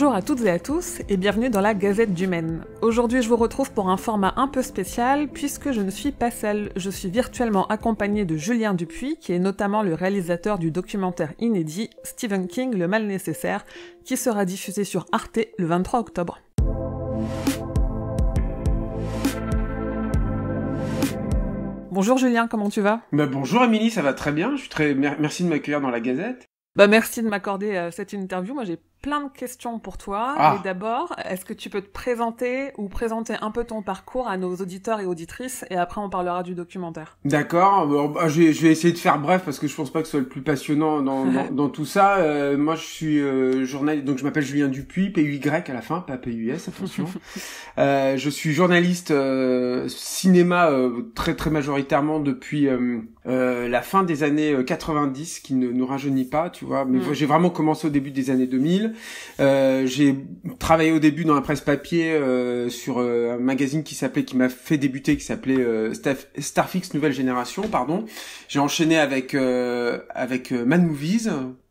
Bonjour à toutes et à tous et bienvenue dans la Gazette du Maine. Aujourd'hui je vous retrouve pour un format un peu spécial puisque je ne suis pas seule, je suis virtuellement accompagnée de Julien Dupuis qui est notamment le réalisateur du documentaire inédit Stephen King Le Mal Nécessaire qui sera diffusé sur Arte le 23 octobre. Bonjour Julien, comment tu vas bah, Bonjour Amélie, ça va très bien, je suis très... merci de m'accueillir dans la Gazette. Bah merci de m'accorder euh, cette interview. Moi, j'ai plein de questions pour toi. Ah. d'abord, est-ce que tu peux te présenter ou présenter un peu ton parcours à nos auditeurs et auditrices et après on parlera du documentaire. D'accord. Bah, je, vais essayer de faire bref parce que je pense pas que ce soit le plus passionnant dans, tout ça. Euh, moi, je suis euh, journaliste, donc je m'appelle Julien Dupuis, P-U-Y à la fin, pas P-U-S, attention. Euh, je suis journaliste cinéma très très majoritairement depuis euh, la fin des années 90 euh, qui ne nous rajeunit pas, tu vois. Mais mm. j'ai vraiment commencé au début des années 2000. Euh, j'ai travaillé au début dans la presse papier sur un magazine qui s'appelait, qui m'a fait débuter, qui s'appelait Starfix Nouvelle Génération, pardon. J'ai enchaîné avec avec Mad Movies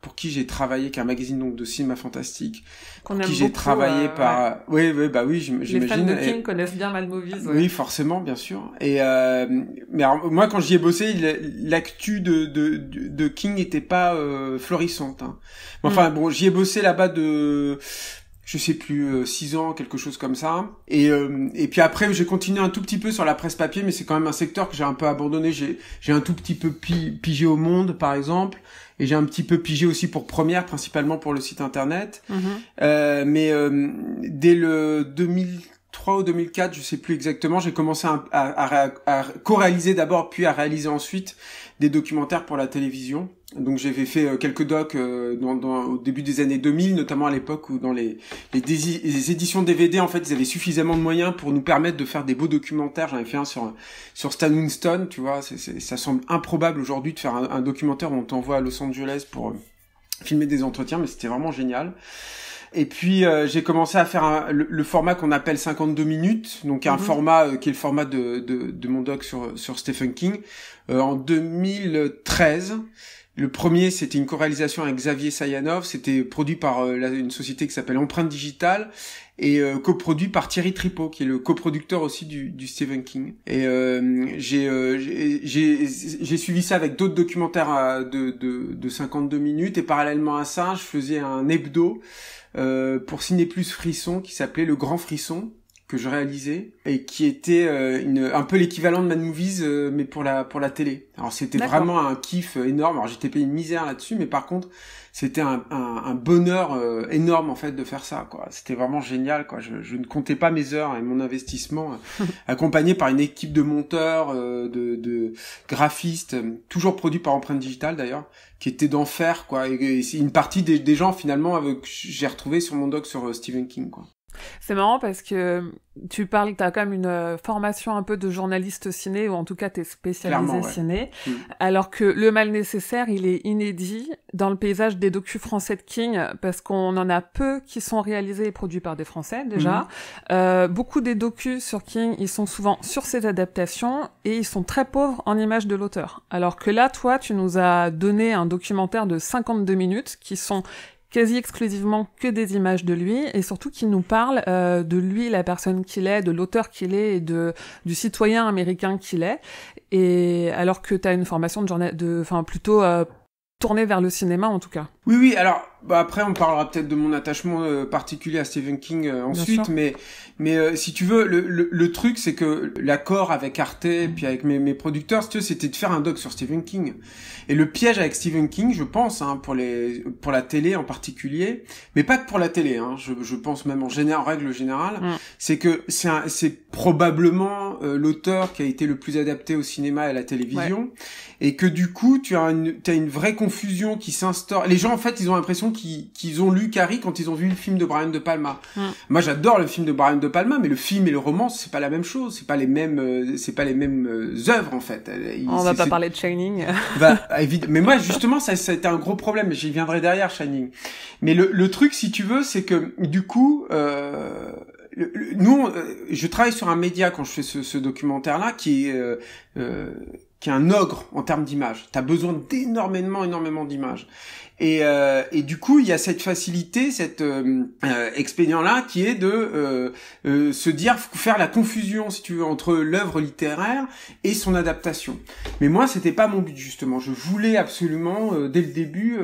pour qui j'ai travaillé, qui est un magazine donc de cinéma fantastique, que qui j'ai travaillé euh, par, ouais. oui, bah oui, j'imagine. Les fans de King connaissent bien Mad Oui, forcément, bien sûr. Et euh, mais moi, quand j'y ai bossé, l'actu de, de, de King n'était pas euh, florissante. Hein. Hmm. Enfin, bon, j'y ai bossé là-bas de je sais plus, 6 ans, quelque chose comme ça. Et, et puis après, j'ai continué un tout petit peu sur la presse papier, mais c'est quand même un secteur que j'ai un peu abandonné. J'ai un tout petit peu pigé au monde, par exemple et j'ai un petit peu pigé aussi pour première, principalement pour le site internet. Mm-hmm. Euh, mais euh, dès le 2000 ou 2004, je sais plus exactement, j'ai commencé à, co-réaliser d'abord, puis à réaliser ensuite des documentaires pour la télévision. Donc j'avais fait euh, quelques docs euh, dans, au début des années 2000, notamment à l'époque où dans les, les, éditions DVD, en fait, ils avaient suffisamment de moyens pour nous permettre de faire des beaux documentaires. J'en ai fait un sur, sur Stan Winston, tu vois, ça semble improbable aujourd'hui de faire un, un documentaire où on t'envoie à Los Angeles pour euh, filmer des entretiens, mais c'était vraiment génial. Et puis euh, j'ai commencé à faire le, format qu'on appelle 52 minutes, donc un mhm. format euh, qui est le format de, de, de, mon doc sur, sur Stephen King, euh, en 2013. Le premier, c'était une co-réalisation avec Xavier Sayanov, c'était produit par une société qui s'appelle Empreinte Digitale et coproduit par Thierry Tripot, qui est le coproducteur aussi du, du Stephen King. Et j'ai suivi ça avec d'autres documentaires de, de, de 52 minutes, et parallèlement à ça, je faisais un hebdo euh, pour Ciné Plus Frisson qui s'appelait Le Grand Frisson que je réalisais et qui était euh, un peu l'équivalent de Mad Movies euh, mais pour la pour la télé. Alors c'était vraiment un kiff énorme. Alors j'étais payé une misère là-dessus, mais par contre c'était un, bonheur euh, énorme en fait de faire ça quoi c'était vraiment génial quoi je, ne comptais pas mes heures et mon investissement euh, accompagné par une équipe de monteurs euh, de, graphistes toujours produits par empreinte digitale d'ailleurs qui était d'enfer quoi et, une partie des, des gens finalement avec j'ai retrouvé sur mon doc sur Stephen King quoi c'est marrant parce que tu parles, tu as quand même une euh, formation un peu de journaliste ciné, ou en tout cas tu es spécialisé ciné, mm. alors que Le Mal Nécessaire, il est inédit dans le paysage des docus français de King, parce qu'on en a peu qui sont réalisés et produits par des Français déjà. Mm. Euh, beaucoup des docus sur King, ils sont souvent sur cette adaptations, et ils sont très pauvres en image de l'auteur. Alors que là, toi, tu nous as donné un documentaire de 52 minutes qui sont quasi exclusivement que des images de lui et surtout qui nous parle euh, de lui, la personne qu'il est, de l'auteur qu'il est et de du citoyen américain qu'il est. Et alors que tu as une formation de journal, de, enfin plutôt euh, tournée vers le cinéma en tout cas. Oui, oui, alors bah après on parlera peut-être de mon attachement euh, particulier à Stephen King euh, ensuite, mais mais euh, si tu veux, le, le, truc c'est que l'accord avec Arte mm. puis avec mes, mes producteurs, c'était de faire un doc sur Stephen King. Et le piège avec Stephen King, je pense, hein, pour les pour la télé en particulier, mais pas que pour la télé, hein, je, je pense même en, règle générale, mm. c'est que c'est probablement l'auteur qui a été le plus adapté au cinéma et à la télévision, et que du coup tu as une, as une vraie confusion qui s'instaure. Les gens en fait, ils ont l'impression qu'ils ont lu Carrie quand ils ont vu le film de Brian De Palma. Moi, j'adore le film de Brian De Palma, mais le film et le roman, c'est pas la même chose. C'est pas les mêmes, euh, c'est pas les mêmes euh, œuvres en fait. Euh, il, On va pas parler de Shining. bah, mais moi, justement, ça, a été un gros problème. J'y viendrai derrière Shining. Mais le, truc, si tu veux, c'est que du coup. Euh, nous, je travaille sur un média quand je fais ce, documentaire-là qui est qui est un ogre en termes d'image. T'as besoin d'énormément, énormément, énormément d'images. Et, euh, et du coup, il y a cette facilité, cet euh, euh, expédient-là, qui est de euh, se dire, faire la confusion, si tu veux, entre l'œuvre littéraire et son adaptation. Mais moi, c'était pas mon but justement. Je voulais absolument, dès le début,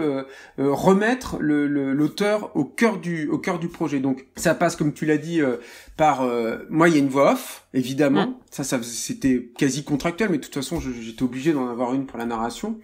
remettre l'auteur le, au cœur du au cœur du projet. Donc, ça passe, comme tu l'as dit, par moi, il y a une voix off, évidemment. Mmh. Ça, ça c'était quasi contractuel, mais de toute façon, j'étais obligé d'en avoir une pour la narration.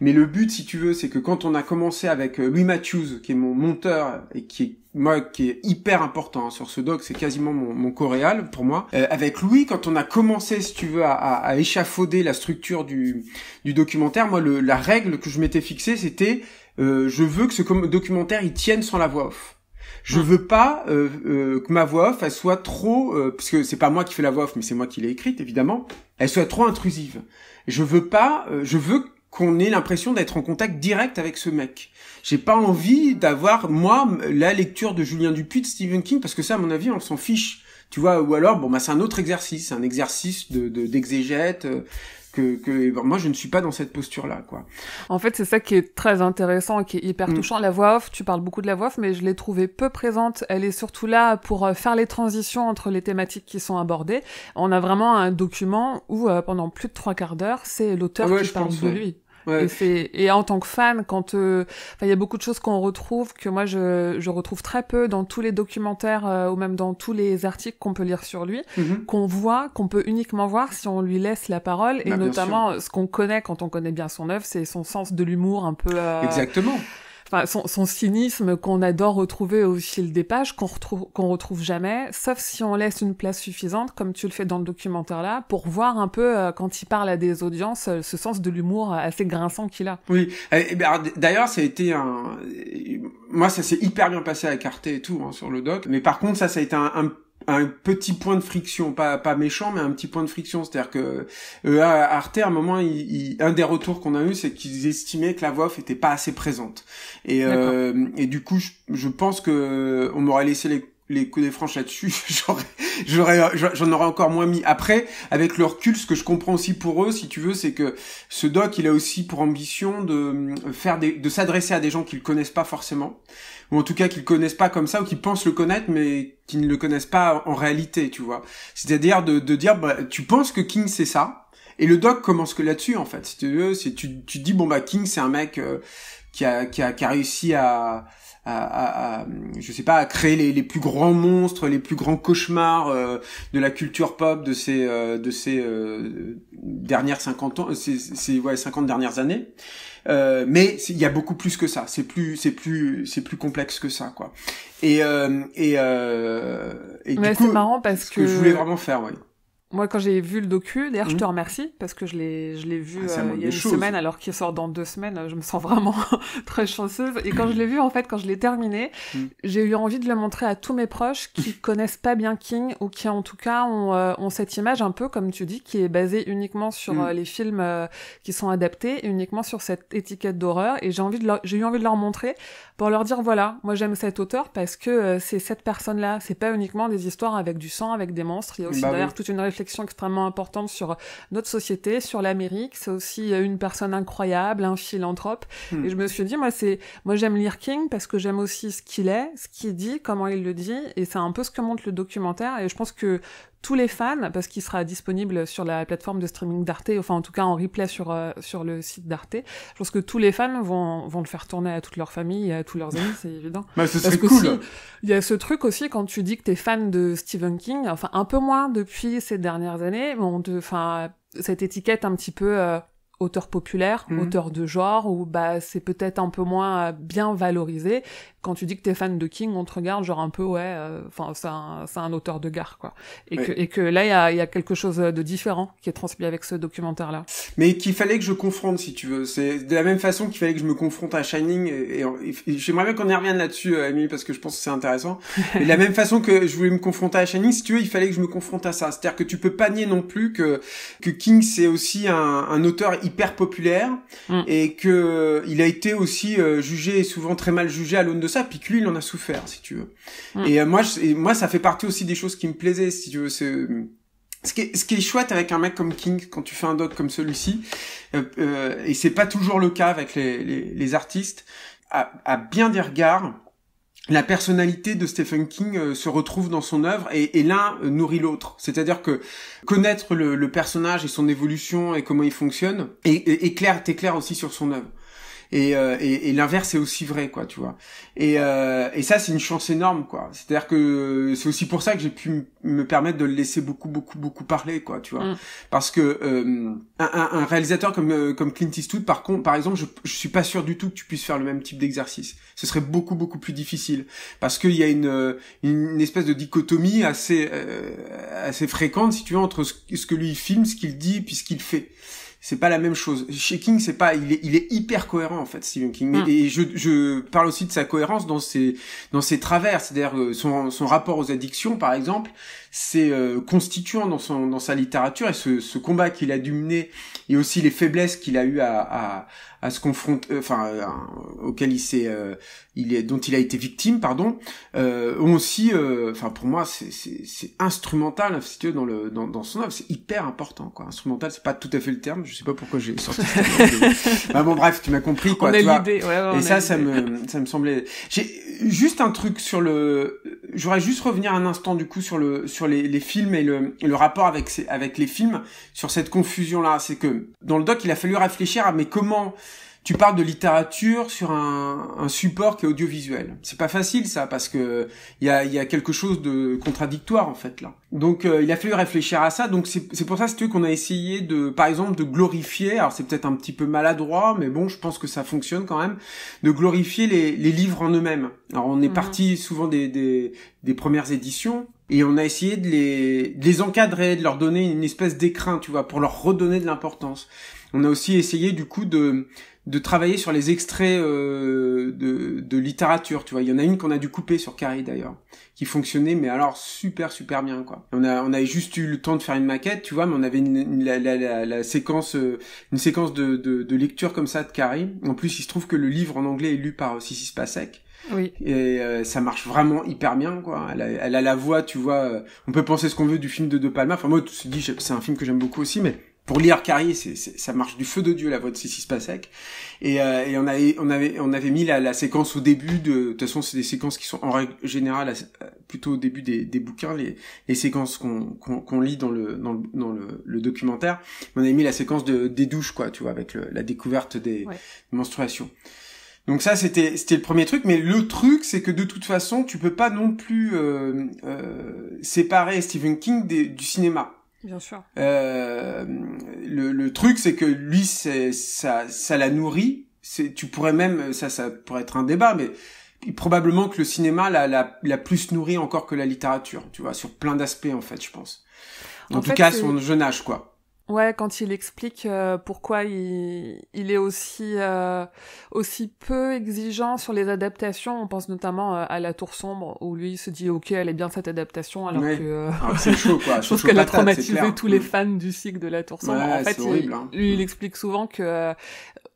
Mais le but, si tu veux, c'est que quand on a commencé avec euh, Louis Matthews, qui est mon monteur et qui est moi qui est hyper important hein, sur ce doc, c'est quasiment mon, mon coréal pour moi. Euh, avec Louis, quand on a commencé, si tu veux, à, à, à échafauder la structure du, du documentaire, moi le, la règle que je m'étais fixée, c'était euh, je veux que ce documentaire il tienne sans la voix off. Je veux pas euh, euh, que ma voix off elle soit trop, euh, parce que c'est pas moi qui fais la voix off, mais c'est moi qui l'ai écrite évidemment. Elle soit trop intrusive. Je veux pas, je veux qu'on ait l'impression d'être en contact direct avec ce mec. J'ai pas envie d'avoir moi la lecture de Julien Dupuis de Stephen King parce que ça à mon avis on s'en fiche. Tu vois ou alors bon bah c'est un autre exercice, un exercice de d'exégète euh, que, que ben, moi je ne suis pas dans cette posture là quoi. En fait c'est ça qui est très intéressant et qui est hyper mm. touchant la voix off. Tu parles beaucoup de la voix off mais je l'ai trouvée peu présente. Elle est surtout là pour euh, faire les transitions entre les thématiques qui sont abordées. On a vraiment un document où euh, pendant plus de trois quarts d'heure c'est l'auteur qui parle de lui. Et en tant que fan, quand euh, il y a beaucoup de choses qu'on retrouve que moi je retrouve très peu dans tous les documentaires euh, ou même dans tous les articles qu'on peut lire sur lui, mhm. qu'on voit, qu'on peut uniquement voir si on lui laisse la parole et bah, notamment ce qu'on connaît quand on connaît bien son œuvre, c'est son sens de l'humour un peu. Euh, Exactement son, cynisme qu'on adore retrouver au fil des pages, qu'on retrouve, qu'on retrouve jamais, sauf si on laisse une place suffisante, comme tu le fais dans le documentaire là, pour voir un peu euh, quand il parle à des audiences euh, ce sens de l'humour euh, assez grinçant qu'il a. Oui, ben, d'ailleurs ça a été un, moi ça s'est hyper bien passé à Carter et tout hein, sur le doc, mais par contre ça ça a été un un petit point de friction, pas pas méchant, mais un petit point de friction, c'est-à-dire que euh, à Arte, à un moment, un des retours qu'on a eu, c'est qu'ils estimaient que la voix off était pas assez présente, et euh, et du coup, je, pense que on m'aurait laissé les les coups des franches là-dessus, j'aurais, j'en aurais encore moins mis. Après, avec le recul, ce que je comprends aussi pour eux, si tu veux, c'est que ce doc, il a aussi pour ambition de euh, faire de s'adresser à des gens qu'ils connaissent pas forcément ou en tout cas qu'ils connaissent pas comme ça, ou qu'ils pensent le connaître, mais qui ne le connaissent pas en réalité, tu vois. C'est-à-dire de, dire, bah, tu penses que King c'est ça, et le doc commence que là-dessus, en fait. Si tu veux, tu, tu dis, bon, bah, King, c'est un mec euh, qui, a, qui, a, qui a réussi à, à, je sais pas à créer les, plus grands monstres, les plus grands cauchemars euh, de la culture pop de ces euh, de ces dernières 50 ans ces, ces ouais, 50 dernières années euh, mais il y a beaucoup plus que ça. C'est plus, c'est plus, c'est plus complexe que ça, quoi. Et euh, et, euh, et du coup, c'est marrant parce que, que je voulais vraiment faire, ouais. Moi, quand j'ai vu le docu, d'ailleurs, je te mmh. remercie parce que je l'ai, je l'ai vu ah, euh, il y a une semaine, alors qu'il sort dans deux semaines. Je me sens vraiment très chanceuse. Et quand je l'ai vu, en fait, quand je l'ai terminé, mmh. j'ai eu envie de le montrer à tous mes proches qui connaissent pas bien King ou qui, en tout cas, ont, euh, ont cette image un peu, comme tu dis, qui est basée uniquement sur mmh. euh, les films qui sont adaptés, uniquement sur cette étiquette d'horreur. Et j'ai envie de, j'ai eu envie de leur montrer pour leur dire voilà, moi j'aime cet auteur parce que c'est cette personne-là. C'est pas uniquement des histoires avec du sang, avec des monstres. Il y a aussi bah derrière toute une réflexion extrêmement importante sur notre société, sur l'Amérique. C'est aussi une personne incroyable, un philanthrope. Hmm. Et je me suis dit, moi, c'est, moi, j'aime lire King parce que j'aime aussi ce qu'il est, ce qu'il dit, comment il le dit. Et c'est un peu ce que montre le documentaire. Et je pense que tous les fans, parce qu'il sera disponible sur la plateforme de streaming d'Arte, enfin en tout cas en replay sur, euh, sur le site d'Arte, je pense que tous les fans vont, vont le faire tourner à toute leur famille et à tous leurs amis, c'est évident. Bah, ce parce cool. il y a ce truc aussi quand tu dis que t'es fan de Stephen King, enfin un peu moins depuis ces dernières années, bon de, enfin cette étiquette un petit peu euh, auteur populaire, mhm. auteur de genre, où bah, c'est peut-être un peu moins euh, bien valorisé. Quand tu dis que t'es fan de King, on te regarde genre un peu, ouais, euh, enfin, c'est un, auteur de gare, quoi. Et, que, et que là, il y a, y a, quelque chose de différent qui est transmis avec ce documentaire-là. Mais qu'il fallait que je confronte, si tu veux. C'est de la même façon qu'il fallait que je me confronte à Shining, et, j'aimerais bien qu'on y revienne là-dessus, euh, Amy, parce que je pense que c'est intéressant. de la même façon que je voulais me confronter à Shining, si tu veux, il fallait que je me confronte à ça. C'est-à-dire que tu peux pas nier non plus que, que King, c'est aussi un, un auteur hyper populaire mm. et que il a été aussi euh, jugé et souvent très mal jugé à l'aune de ça. Puis que lui, il en a souffert, si tu veux. Mm. Et euh, moi, je, moi, ça fait partie aussi des choses qui me plaisaient, si tu veux. C'est euh, ce qui, est, ce qui est chouette avec un mec comme King quand tu fais un doc comme celui-ci, et c'est pas toujours le cas avec les, les, les artistes, à, à bien des regards, la personnalité de Stephen King euh, se retrouve dans son œuvre et, l'un euh, nourrit l'autre. C'est-à-dire que connaître le, personnage et son évolution et comment il fonctionne éclaire, t'éclaire aussi sur son œuvre. Et, euh, et, et l'inverse est aussi vrai, quoi, tu vois. Et, euh, et ça, c'est une chance énorme, quoi. C'est-à-dire que c'est aussi pour ça que j'ai pu me permettre de le laisser beaucoup, beaucoup, beaucoup parler, quoi, tu vois. Mm. Parce que euh, un, un, réalisateur comme euh, comme Clint Eastwood, par contre, par exemple, je, suis pas sûr du tout que tu puisses faire le même type d'exercice. Ce serait beaucoup, beaucoup plus difficile parce qu'il y a une, une espèce de dichotomie assez assez fréquente, si tu veux, entre ce, ce que lui filme, ce qu'il dit, puis ce qu'il fait c'est pas la même chose. Chez King, c'est pas, il est, hyper cohérent en fait, Stephen King. Hmm. Et je, je parle aussi de sa cohérence dans ses, dans ses travers, c'est-à-dire euh, son, son rapport aux addictions, par exemple, c'est euh, constituant dans son, dans sa littérature et ce, combat qu'il a dû mener et aussi les faiblesses qu'il a eu à, à, à se confronter, euh, enfin, euh, auquel il s'est, euh, il est, dont il a été victime, pardon, ont aussi, enfin, pour moi, c'est instrumental, si dans le, dans, dans son œuvre, c'est hyper important, quoi. Instrumental, c'est pas tout à fait le terme, je sais pas pourquoi j'ai sorti. ce bah bon, bref, tu m'as compris, quoi. On Et ça, ça me, ça me semblait. J'ai juste un truc sur le, j'aurais juste revenir un instant du coup sur le, sur les, les films et le, le rapport avec avec les films sur cette confusion là, c'est que dans le doc il a fallu réfléchir à mais comment tu parles de littérature sur un, un support qui est audiovisuel. C'est pas facile ça parce que il y a, y a, quelque chose de contradictoire en fait là. Donc euh, il a fallu réfléchir à ça. Donc c'est pour ça c'est tu qu'on a essayé de, par exemple, de glorifier. Alors c'est peut-être un petit peu maladroit, mais bon, je pense que ça fonctionne quand même. De glorifier les, les livres en eux-mêmes. Alors on est mhm. parti souvent des, des, des premières éditions et on a essayé de les, de les encadrer, de leur donner une espèce d'écrin, tu vois, pour leur redonner de l'importance. On a aussi essayé du coup de de travailler sur les extraits euh, de, de littérature, tu vois. Il y en a une qu'on a dû couper sur Carrie d'ailleurs, qui fonctionnait, mais alors super super bien quoi. On a on avait juste eu le temps de faire une maquette, tu vois, mais on avait une, la, la, séquence euh, une séquence de, de, lecture comme ça de Carrie. En plus, il se trouve que le livre en anglais est lu par Sissi Spasek. Oui. Et euh, ça marche vraiment hyper bien, quoi. Elle a, la voix, tu vois. on peut penser ce qu'on veut du film de De Palma. Enfin, moi, tu te dis, c'est un film que j'aime beaucoup aussi, mais pour lire Carrie, c'est, ça marche du feu de Dieu la voix de Cécile Spasek. Et, euh, et on, avait, on, avait, on avait mis la, séquence au début. De, de toute façon, c'est des séquences qui sont en règle générale euh, plutôt au début des, des bouquins, les, séquences qu'on, lit dans le, le, documentaire. On avait mis la séquence de, des douches, quoi, tu vois, avec la découverte des, menstruations. Donc ça, c'était le premier truc. Mais le truc, c'est que de toute façon, tu peux pas non plus euh, séparer Stephen King du cinéma. Bien sûr. Euh, le, le, truc, c'est que lui, c'est ça, ça la nourrit. C'est, tu pourrais même, ça, ça pourrait être un débat, mais probablement que le cinéma l'a, la, plus nourri encore que la littérature, tu vois, sur plein d'aspects en fait, je pense. En, tout cas, son jeune âge, quoi. Ouais, quand il explique euh, pourquoi il, il, est aussi euh, aussi peu exigeant sur les adaptations, on pense notamment euh, à La Tour sombre où lui il se dit ok elle est bien cette adaptation alors que ah, c'est chaud je pense qu'elle a traumatisé tous les mm. fans du cycle de La Tour sombre. en fait, hein. lui il mm. explique souvent que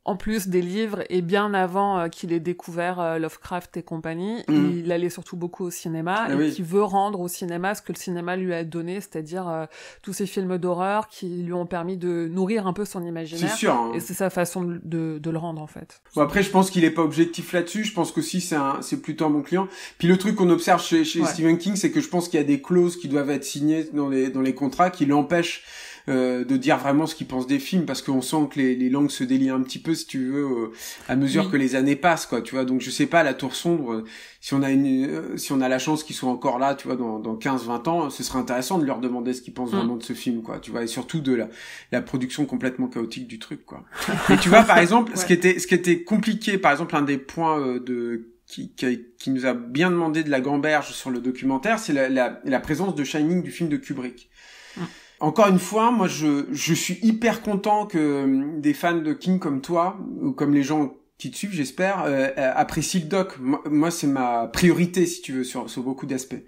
en plus des livres et bien avant euh, qu'il ait découvert euh, Lovecraft et compagnie, mm. il allait surtout beaucoup au cinéma ah et, veut rendre au cinéma ce que le cinéma lui a donné, c'est-à-dire euh, tous ces films d'horreur qui lui ont permis de nourrir un peu son imaginaire. Hein. Et c'est sa façon de, le rendre en fait. Bon, après, je pense qu'il est pas objectif là-dessus. Je pense que si c'est plutôt un bon client. Puis le truc qu'on observe chez, Stephen King, c'est que je pense qu'il y a des clauses qui doivent être signées dans les contrats qui l'empêchent euh, de dire vraiment ce qu'ils pensent des films parce qu'on sent que les, langues se délient un petit peu si tu veux euh, à mesure que les années passent quoi tu vois donc je sais pas la tour sombre euh, si on a une si on a la chance qu'ils soient encore là tu vois dans, dans 15 20 ans ce serait intéressant de leur demander ce qu'ils pensent mm. vraiment de ce film quoi tu vois et surtout de la, la production complètement chaotique du truc quoi et tu vois par exemple ce qui était ce qui était compliqué par exemple un des points de qui, qui, nous a bien demandé de la gamberge sur le documentaire, c'est la, présence de Shining du film de Kubrick. Mm encore une fois, moi je, je suis hyper content que euh, des fans de King comme toi, ou comme les gens qui te suivent, j'espère, euh, apprécient le doc. Moi, c'est ma priorité, si tu veux, sur, sur beaucoup d'aspects.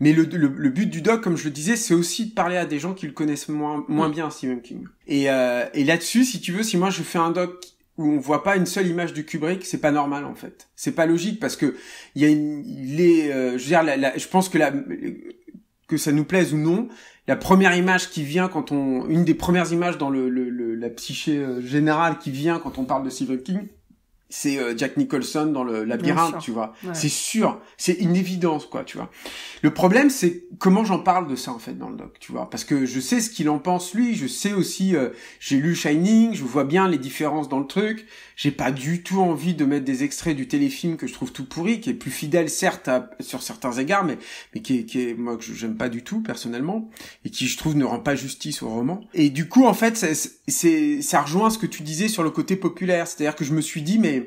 Mais le, le, but du doc, comme je le disais, c'est aussi de parler à des gens qui le connaissent moins, moins bien, Stephen King. Et, euh, et là-dessus, si tu veux, si moi je fais un doc où on voit pas une seule image du Kubrick, c'est pas normal en fait. C'est pas logique parce que il y a une, les, je veux dire, la, je pense que la, que ça nous plaise ou non, la première image qui vient quand on, une des premières images dans le, la psyché euh, générale qui vient quand on parle de Stephen King, c'est euh, Jack Nicholson dans le labyrinthe, tu vois. C'est sûr, c'est une évidence, quoi, tu vois. Le problème, c'est comment j'en parle de ça, en fait, dans le doc, tu vois. Parce que je sais ce qu'il en pense, lui, je sais aussi, euh, j'ai lu Shining, je vois bien les différences dans le truc, j'ai pas du tout envie de mettre des extraits du téléfilm que je trouve tout pourri, qui est plus fidèle, certes, sur certains égards, mais, mais qui est, qui est moi, que j'aime pas du tout, personnellement, et qui, je trouve, ne rend pas justice au roman. Et du coup, en fait, c'est, ça rejoint ce que tu disais sur le côté populaire, c'est-à-dire que je me suis dit, mais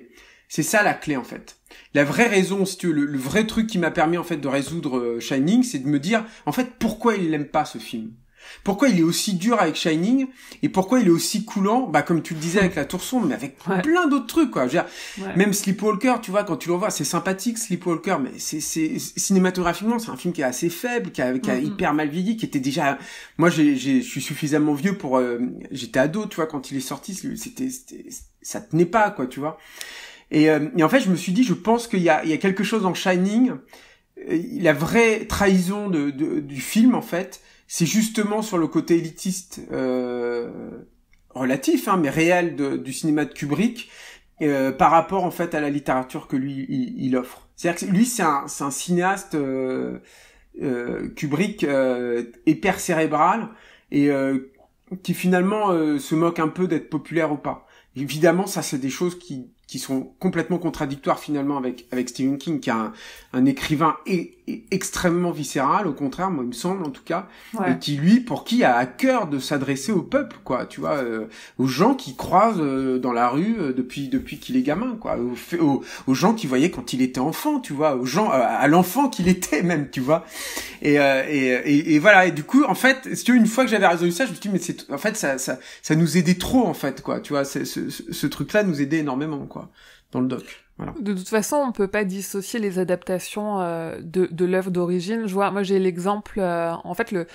c'est ça la clé en fait. La vraie raison, si le, vrai truc qui m'a permis en fait de résoudre euh, Shining, c'est de me dire en fait pourquoi il l'aime pas ce film. Pourquoi il est aussi dur avec Shining et pourquoi il est aussi coulant, bah comme tu le disais avec la tour mais avec plein d'autres trucs quoi. Je Même Sleepwalker, tu vois, quand tu le vois, c'est sympathique Sleepwalker, mais c'est cinématographiquement c'est un film qui est assez faible, qui a, qui mm, mm. hyper mal vieilli, qui était déjà. Moi, je suis suffisamment vieux pour. Euh, j'étais ado, tu vois, quand il est sorti, c'était ça tenait pas quoi, tu vois. Et, euh, et, en fait, je me suis dit, je pense qu'il y, y a, quelque chose en Shining. Euh, la vraie trahison de, de, du film, en fait, c'est justement sur le côté élitiste euh, relatif, hein, mais réel du cinéma de Kubrick, euh, par rapport en fait à la littérature que lui il, offre. C'est-à-dire que lui, c'est un, un, cinéaste euh, Kubrick hyper cérébral et qui finalement se moque un peu d'être populaire ou pas. Évidemment, ça c'est des choses qui qui sont complètement contradictoires finalement avec avec Stephen King, qui est un, un écrivain et extrêmement viscéral, au contraire, moi il me semble en tout cas, et qui lui, pour qui a à cœur de s'adresser au peuple, quoi, tu vois, euh, aux gens qui croisent euh, dans la rue euh, depuis depuis qu'il est gamin, quoi, aux, gens qui voyaient quand il était enfant, tu vois, aux gens à l'enfant qu'il était même, tu vois, et, et, voilà, et du coup, en fait, une fois que j'avais résolu ça, je me suis dit mais c'est en fait ça ça ça nous aidait trop en fait, quoi, tu vois, ce ce, ce truc là nous aidait énormément, quoi, dans le doc. De toute façon, on ne peut pas dissocier les adaptations euh, de, de l'œuvre d'origine. Je vois, moi j'ai l'exemple, euh, en fait, le,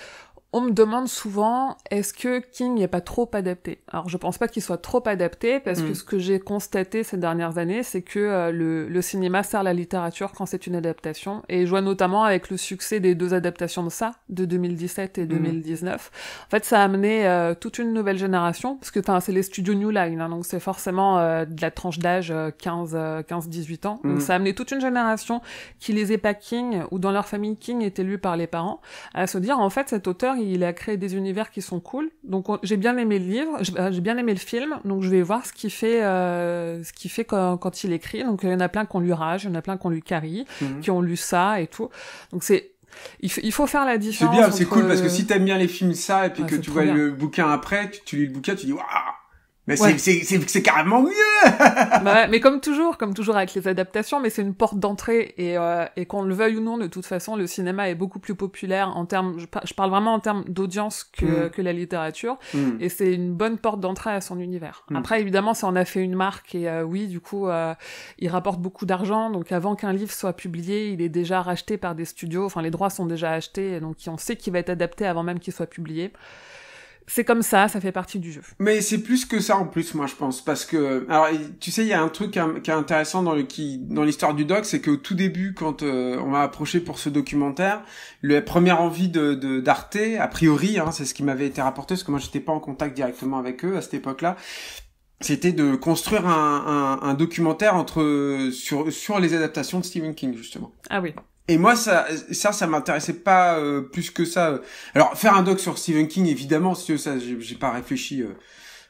on me demande souvent est-ce que King n'est pas trop adapté. Alors je pense pas qu'il soit trop adapté parce que mm. ce que j'ai constaté ces dernières années, c'est que euh, le, cinéma sert la littérature quand c'est une adaptation. Et je vois notamment avec le succès des deux adaptations de ça, de 2017 et 2019. Mm. En fait, ça a amené euh, toute une nouvelle génération parce que c'est les studios New Line, hein, donc c'est forcément euh, de la tranche d'âge 15-18 15 ans. Donc mm. ça a amené toute une génération qui lisait pas King ou dans leur famille King était lu par les parents à se dire en fait cet auteur il a créé des univers qui sont cool. Donc j'ai bien aimé le livre, euh, j'ai bien aimé le film, donc je vais voir ce qu'il fait, euh, ce qu'il fait quand, il écrit. Donc il y en a plein qu'on lui rage, il y en a plein qu'on lui carie, mhm. qui ont lu ça et tout. Donc c'est il, faut faire la différence. C'est bien, c'est cool parce que si t'aimes bien les films ça et puis que tu vois le bouquin après, tu, tu, lis le bouquin, tu dis waouh mais c'est c'est carrément mieux. Bah mais comme toujours, comme toujours avec les adaptations, mais c'est une porte d'entrée et, euh, et qu'on le veuille ou non, de toute façon, le cinéma est beaucoup plus populaire en termes, je, parle vraiment en termes d'audience que, hmm. que la littérature, hmm. et c'est une bonne porte d'entrée à son univers. Hmm. Après, évidemment, ça en a fait une marque et euh, oui, du coup, euh, il rapporte beaucoup d'argent, donc avant qu'un livre soit publié, il est déjà racheté par des studios, enfin les droits sont déjà achetés, donc on sait qu'il va être adapté avant même qu'il soit publié c'est comme ça, ça fait partie du jeu. Mais c'est plus que ça en plus, moi je pense, parce que alors tu sais, il y a un truc qui est intéressant dans le qui dans l'histoire du doc, c'est qu'au tout début, quand euh, on m'a approché pour ce documentaire, la première envie de d'Arte, a priori, hein, c'est ce qui m'avait été rapporté, parce que moi j'étais pas en contact directement avec eux à cette époque-là, c'était de construire un, un, documentaire entre sur sur les adaptations de Stephen King justement. Ah oui. Et moi, ça, ça, ça m'intéressait pas euh, plus que ça. Alors, faire un doc sur Stephen King, évidemment, si ça, j'ai pas réfléchi. Euh,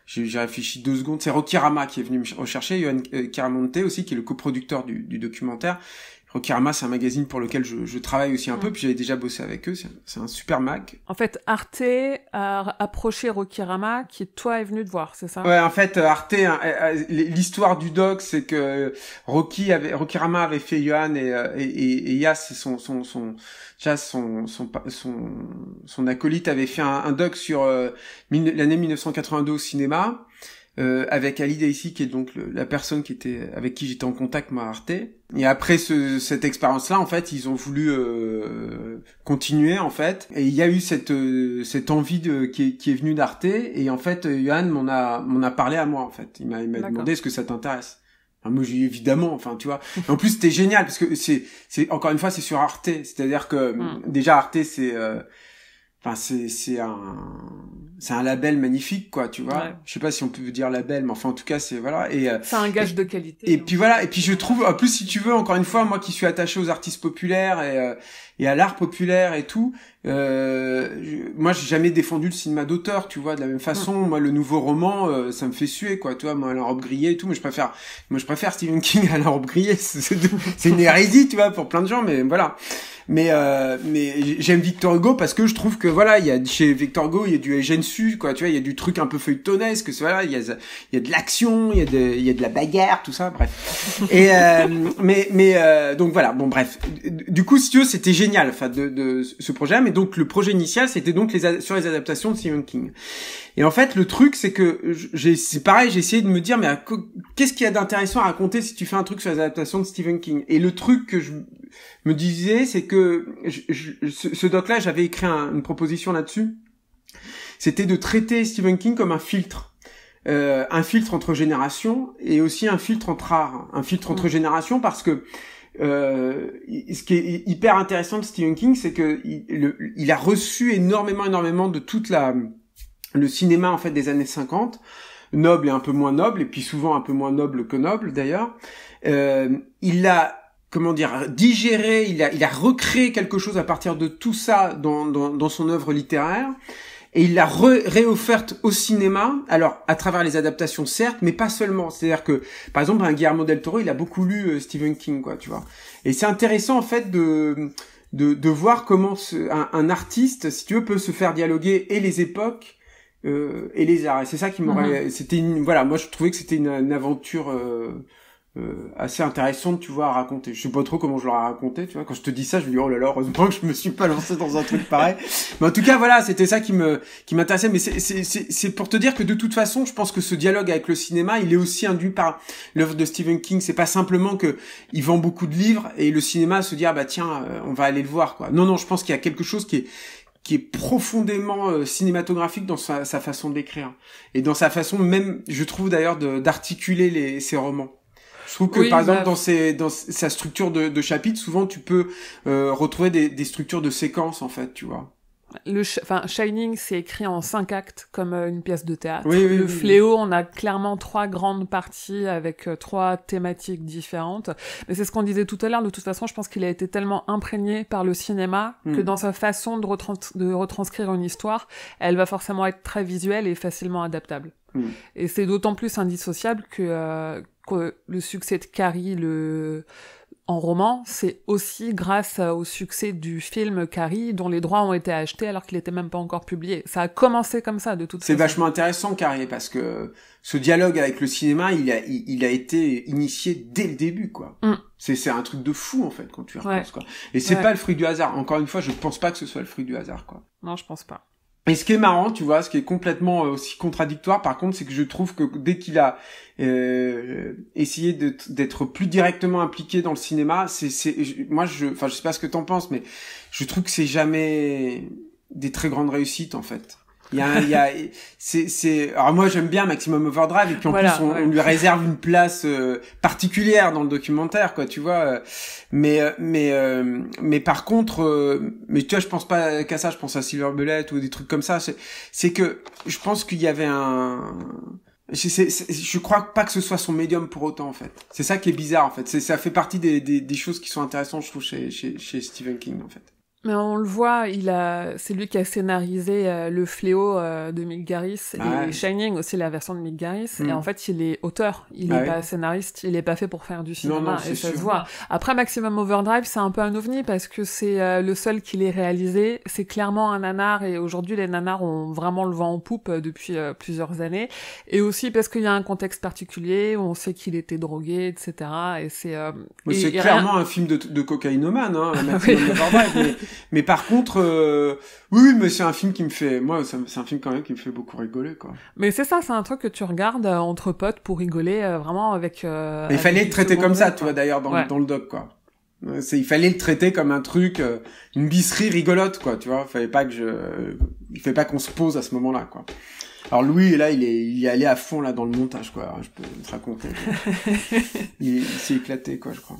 j'ai réfléchi deux secondes. C'est Rocky Rama qui est venu me rechercher, Yohan Caramonte euh, aussi, qui est le coproducteur du, du documentaire, Rama c'est un magazine pour lequel je, je travaille aussi un peu, mm. puis j'avais déjà bossé avec eux, c'est un super mag. En fait, Arte a approché rama qui toi est venu te voir, c'est ça Ouais, en fait, Arte, hein, l'histoire du doc, c'est que Rocky avait, Rama avait fait Johan et, euh, et, et, Yas, son, son, son, son, son, son, acolyte, avait fait un, doc sur euh, l'année 1982 au cinéma euh, avec Ali ici, qui est donc la personne qui était avec qui j'étais en contact m'a Arte. Et après ce, cette expérience-là, en fait, ils ont voulu euh, continuer, en fait. Et il y a eu cette euh, cette envie de, qui, est, qui est venue d'Arte. Et en fait, euh, Johan m'en a m'en a parlé à moi, en fait. Il m'a il m'a demandé est-ce que ça t'intéresse. moi, j'ai évidemment, enfin, tu vois. en plus, c'était génial parce que c'est c'est encore une fois, c'est sur Arte. C'est-à-dire que hmm. déjà Arte, c'est euh, c'est, c'est un, c'est un label magnifique, quoi, tu vois. Je sais pas si on peut dire label, mais enfin, en tout cas, c'est, voilà. Et, euh, c'est un gage de qualité. Et hein. puis voilà. Et puis je trouve, en plus, si tu veux, encore une fois, moi qui suis attaché aux artistes populaires et, euh, et à l'art populaire et tout. Euh, moi, j'ai jamais défendu le cinéma d'auteur, tu vois, de la même façon. Hum. Moi, le nouveau roman, euh, ça me fait suer, quoi. Tu vois, moi, la robe grillée et tout, mais je préfère, moi, je préfère Stephen King à la robe grillée. C'est une hérésie, tu vois, pour plein de gens, mais voilà. Mais euh, mais j'aime Victor Hugo parce que je trouve que voilà, il y a chez Victor Hugo, il y a du Eugène Su, quoi. Tu vois, il y a du truc un peu feuilletonesque, voilà. Il y a il y a de l'action, il y a de il y a de la bagarre, tout ça, bref. Et euh, mais mais donc voilà, bon bref. Du coup, si tu veux, c'était génial génial, enfin, de, ce projet. Mais donc, le projet initial, c'était donc les sur les adaptations de Stephen King. Et en fait, le truc, c'est que c'est pareil, j'ai essayé de me dire, mais qu'est-ce qu'il y a d'intéressant à raconter si tu fais un truc sur les adaptations de Stephen King Et le truc que je me disais, c'est que ce, doc-là, j'avais écrit une proposition là-dessus. C'était de traiter Stephen King comme un filtre. Euh, un filtre entre générations et aussi un filtre entre arts, un filtre entre mmh. générations parce que euh, ce qui est hyper intéressant de Stephen King, c'est que il, a reçu énormément, énormément de toute la le cinéma en fait des années 50, noble et un peu moins noble, et puis souvent un peu moins noble que noble d'ailleurs. Euh, il a comment dire digéré, il a il a recréé quelque chose à partir de tout ça dans dans, dans son œuvre littéraire et il l'a réofferte au cinéma, alors à travers les adaptations certes, mais pas seulement. C'est-à-dire que, par exemple, un Guillermo del Toro, il a beaucoup lu euh, Stephen King, quoi, tu vois. Et c'est intéressant en fait de de, de voir comment un, artiste, si tu veux, peut se faire dialoguer et les époques euh, et les arts. Et c'est ça qui m'aurait, mm-hmm. c'était une, voilà, moi je trouvais que c'était une, aventure. Euh, euh, assez intéressante, tu vois, à raconter. Je sais pas trop comment je l'aurais raconté, tu vois. Quand je te dis ça, je me dis oh là là, heureusement que je me suis pas lancé dans un truc pareil. Mais en tout cas, voilà, c'était ça qui me qui m'intéressait. Mais c'est pour te dire que de toute façon, je pense que ce dialogue avec le cinéma, il est aussi induit par l'œuvre de Stephen King. C'est pas simplement que il vend beaucoup de livres et le cinéma se dit ah bah tiens, euh, on va aller le voir quoi. Non non, je pense qu'il y a quelque chose qui est qui est profondément euh, cinématographique dans sa, sa façon d'écrire et dans sa façon même, je trouve d'ailleurs, d'articuler ses romans. Je trouve que par exemple bah, dans, ses, dans sa structure de, de chapitre, souvent tu peux euh, retrouver des, des structures de séquences en fait, tu vois. Le enfin, Shining, c'est écrit en cinq actes comme euh, une pièce de théâtre. le fléau, on a clairement trois grandes parties avec euh, trois thématiques différentes. Mais c'est ce qu'on disait tout à l'heure. De toute façon, je pense qu'il a été tellement imprégné par le cinéma hmm. que dans sa façon de, de, retranscrire une histoire, elle va forcément être très visuelle et facilement adaptable. Hmm. Et c'est d'autant plus indissociable que, que le succès de Carrie le... en roman, c'est aussi grâce au succès du film Carrie, dont les droits ont été achetés alors qu'il n'était même pas encore publié. Ça a commencé comme ça, de toute façon. C'est vachement intéressant, Carrie, parce que ce dialogue avec le cinéma, il a, il, a été initié dès le début, quoi. Mm. c'est C'est un truc de fou, en fait, quand tu y repenses, quoi. Et c'est pas le fruit du hasard. Encore une fois, je ne pense pas que ce soit le fruit du hasard, quoi. Non, je pense pas. Et ce qui est marrant, tu vois, ce qui est complètement euh, aussi contradictoire, par contre, c'est que je trouve que dès qu'il a euh, essayé d'être plus directement impliqué dans le cinéma, c'est moi, je, enfin, je sais pas ce que t'en penses, mais je trouve que c'est jamais des très grandes réussites en fait. Il y a, c'est, c'est. Alors moi j'aime bien Maximum Overdrive et puis en plus on, lui réserve une place euh, particulière dans le documentaire, quoi, tu vois. Euh, mais euh, mais mais par contre, mais tu vois, je pense pas qu'à ça, je pense à Silver Bullet ou des trucs comme ça. C'est que je pense qu'il y avait un. je crois pas que ce soit son médium pour autant en fait. C'est ça qui est bizarre en fait. C'est, ça fait partie des, des, des choses qui sont intéressantes je trouve chez, chez, chez Stephen King en fait. Mais on le voit, il a, c'est lui qui a scénarisé euh, le fléau euh, de Mick Garris et ah Shining aussi la version de Mick Garris. Et hmm. en fait, il est auteur, il n'est ah pas scénariste, il n'est pas fait pour faire du cinéma et ça se voit. Après, Maximum Overdrive, c'est un peu un ovni parce que c'est euh, le seul qu'il ait réalisé. C'est clairement un nanar et aujourd'hui, les nanars ont vraiment le vent en poupe depuis plusieurs années. Et aussi parce qu'il y a un contexte particulier où on sait qu'il était drogué, etc. Et c'est. c'est clairement un film de, de cocaïnomane, hein, Maximum Mais... Mais par contre, euh, oui, mais c'est un film qui me fait, moi, c'est un film quand même qui me fait beaucoup rigoler, quoi. Mais c'est ça, c'est un truc que tu regardes euh, entre potes pour rigoler euh, vraiment avec. il fallait le traiter comme ça, tu vois, d'ailleurs, dans, dans, le doc, quoi. Il fallait le traiter comme un truc, une bisserie rigolote, quoi, tu vois. Fallait pas que je, il fallait pas qu'on se pose à ce moment-là, quoi. Alors Louis, là, il est, il est allé à fond là dans le montage, quoi. Je peux te raconter. il s'est éclaté, quoi, je crois.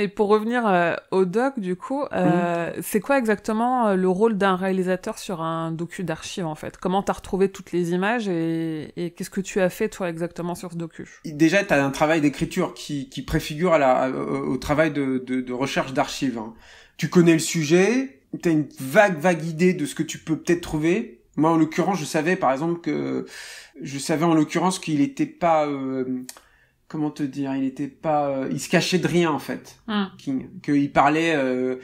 Et pour revenir euh, au doc, du coup, euh, c'est quoi exactement euh, le rôle d'un réalisateur sur un docu d'archives, en fait Comment t'as retrouvé toutes les images et, qu'est-ce que tu as fait, toi, exactement sur ce docu Déjà, t'as un travail d'écriture qui, préfigure au, travail de, recherche d'archives. Hein. Tu connais le sujet, t'as une vague, vague idée de ce que tu peux peut-être trouver, moi, en l'occurrence, je savais, par exemple, que je savais en l'occurrence qu'il n'était pas euh, comment te dire, il était pas, euh, il se cachait de rien en fait, ah. King, qu'il parlait euh,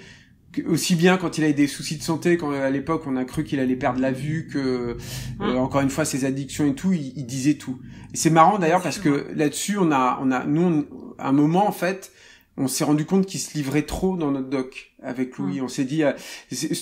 aussi bien quand il avait des soucis de santé, quand à l'époque on a cru qu'il allait perdre la vue, que ah. euh, encore une fois ses addictions et tout, il, disait tout. Et c'est marrant d'ailleurs parce que là-dessus on a, on a, nous, à un moment en fait. On s'est rendu compte qu'il se livrait trop dans notre doc avec ah. Louis. On s'est dit,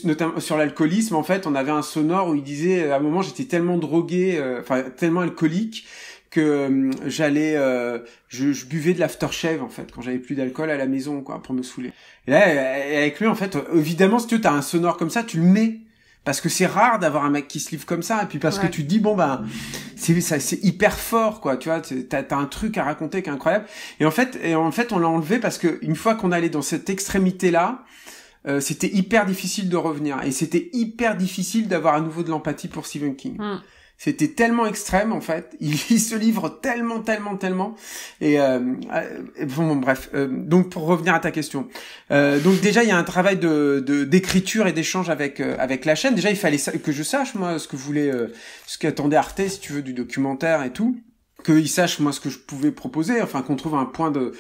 notamment sur l'alcoolisme, en fait, on avait un sonore où il disait, à un moment, j'étais tellement drogué, enfin tellement alcoolique que euh, j'allais, euh, je, buvais de l'aftershave en fait quand j'avais plus d'alcool à la maison quoi pour me saouler. Et là, avec lui en fait, évidemment si tu as un sonore comme ça, tu le mets parce que c'est rare d'avoir un mec qui se livre comme ça et puis parce que tu te dis bon ben c'est ça c'est hyper fort quoi tu vois t'as as un truc à raconter qui est incroyable et en fait et en fait on l'a enlevé parce que une fois qu'on allait dans cette extrémité là euh, c'était hyper difficile de revenir et c'était hyper difficile d'avoir à nouveau de l'empathie pour Stephen King hmm. C'était tellement extrême en fait. Il, il, se livre tellement, tellement, tellement. Et euh, euh bon, bref. Euh, donc pour revenir à ta question, euh, donc déjà il y a un travail de d'écriture et d'échange avec euh, avec la chaîne. Déjà il fallait que je sache moi ce que voulait, ce qu'attendait Arte si tu veux du documentaire et tout qu'ils sachent moi ce que je pouvais proposer, enfin qu'on trouve un point de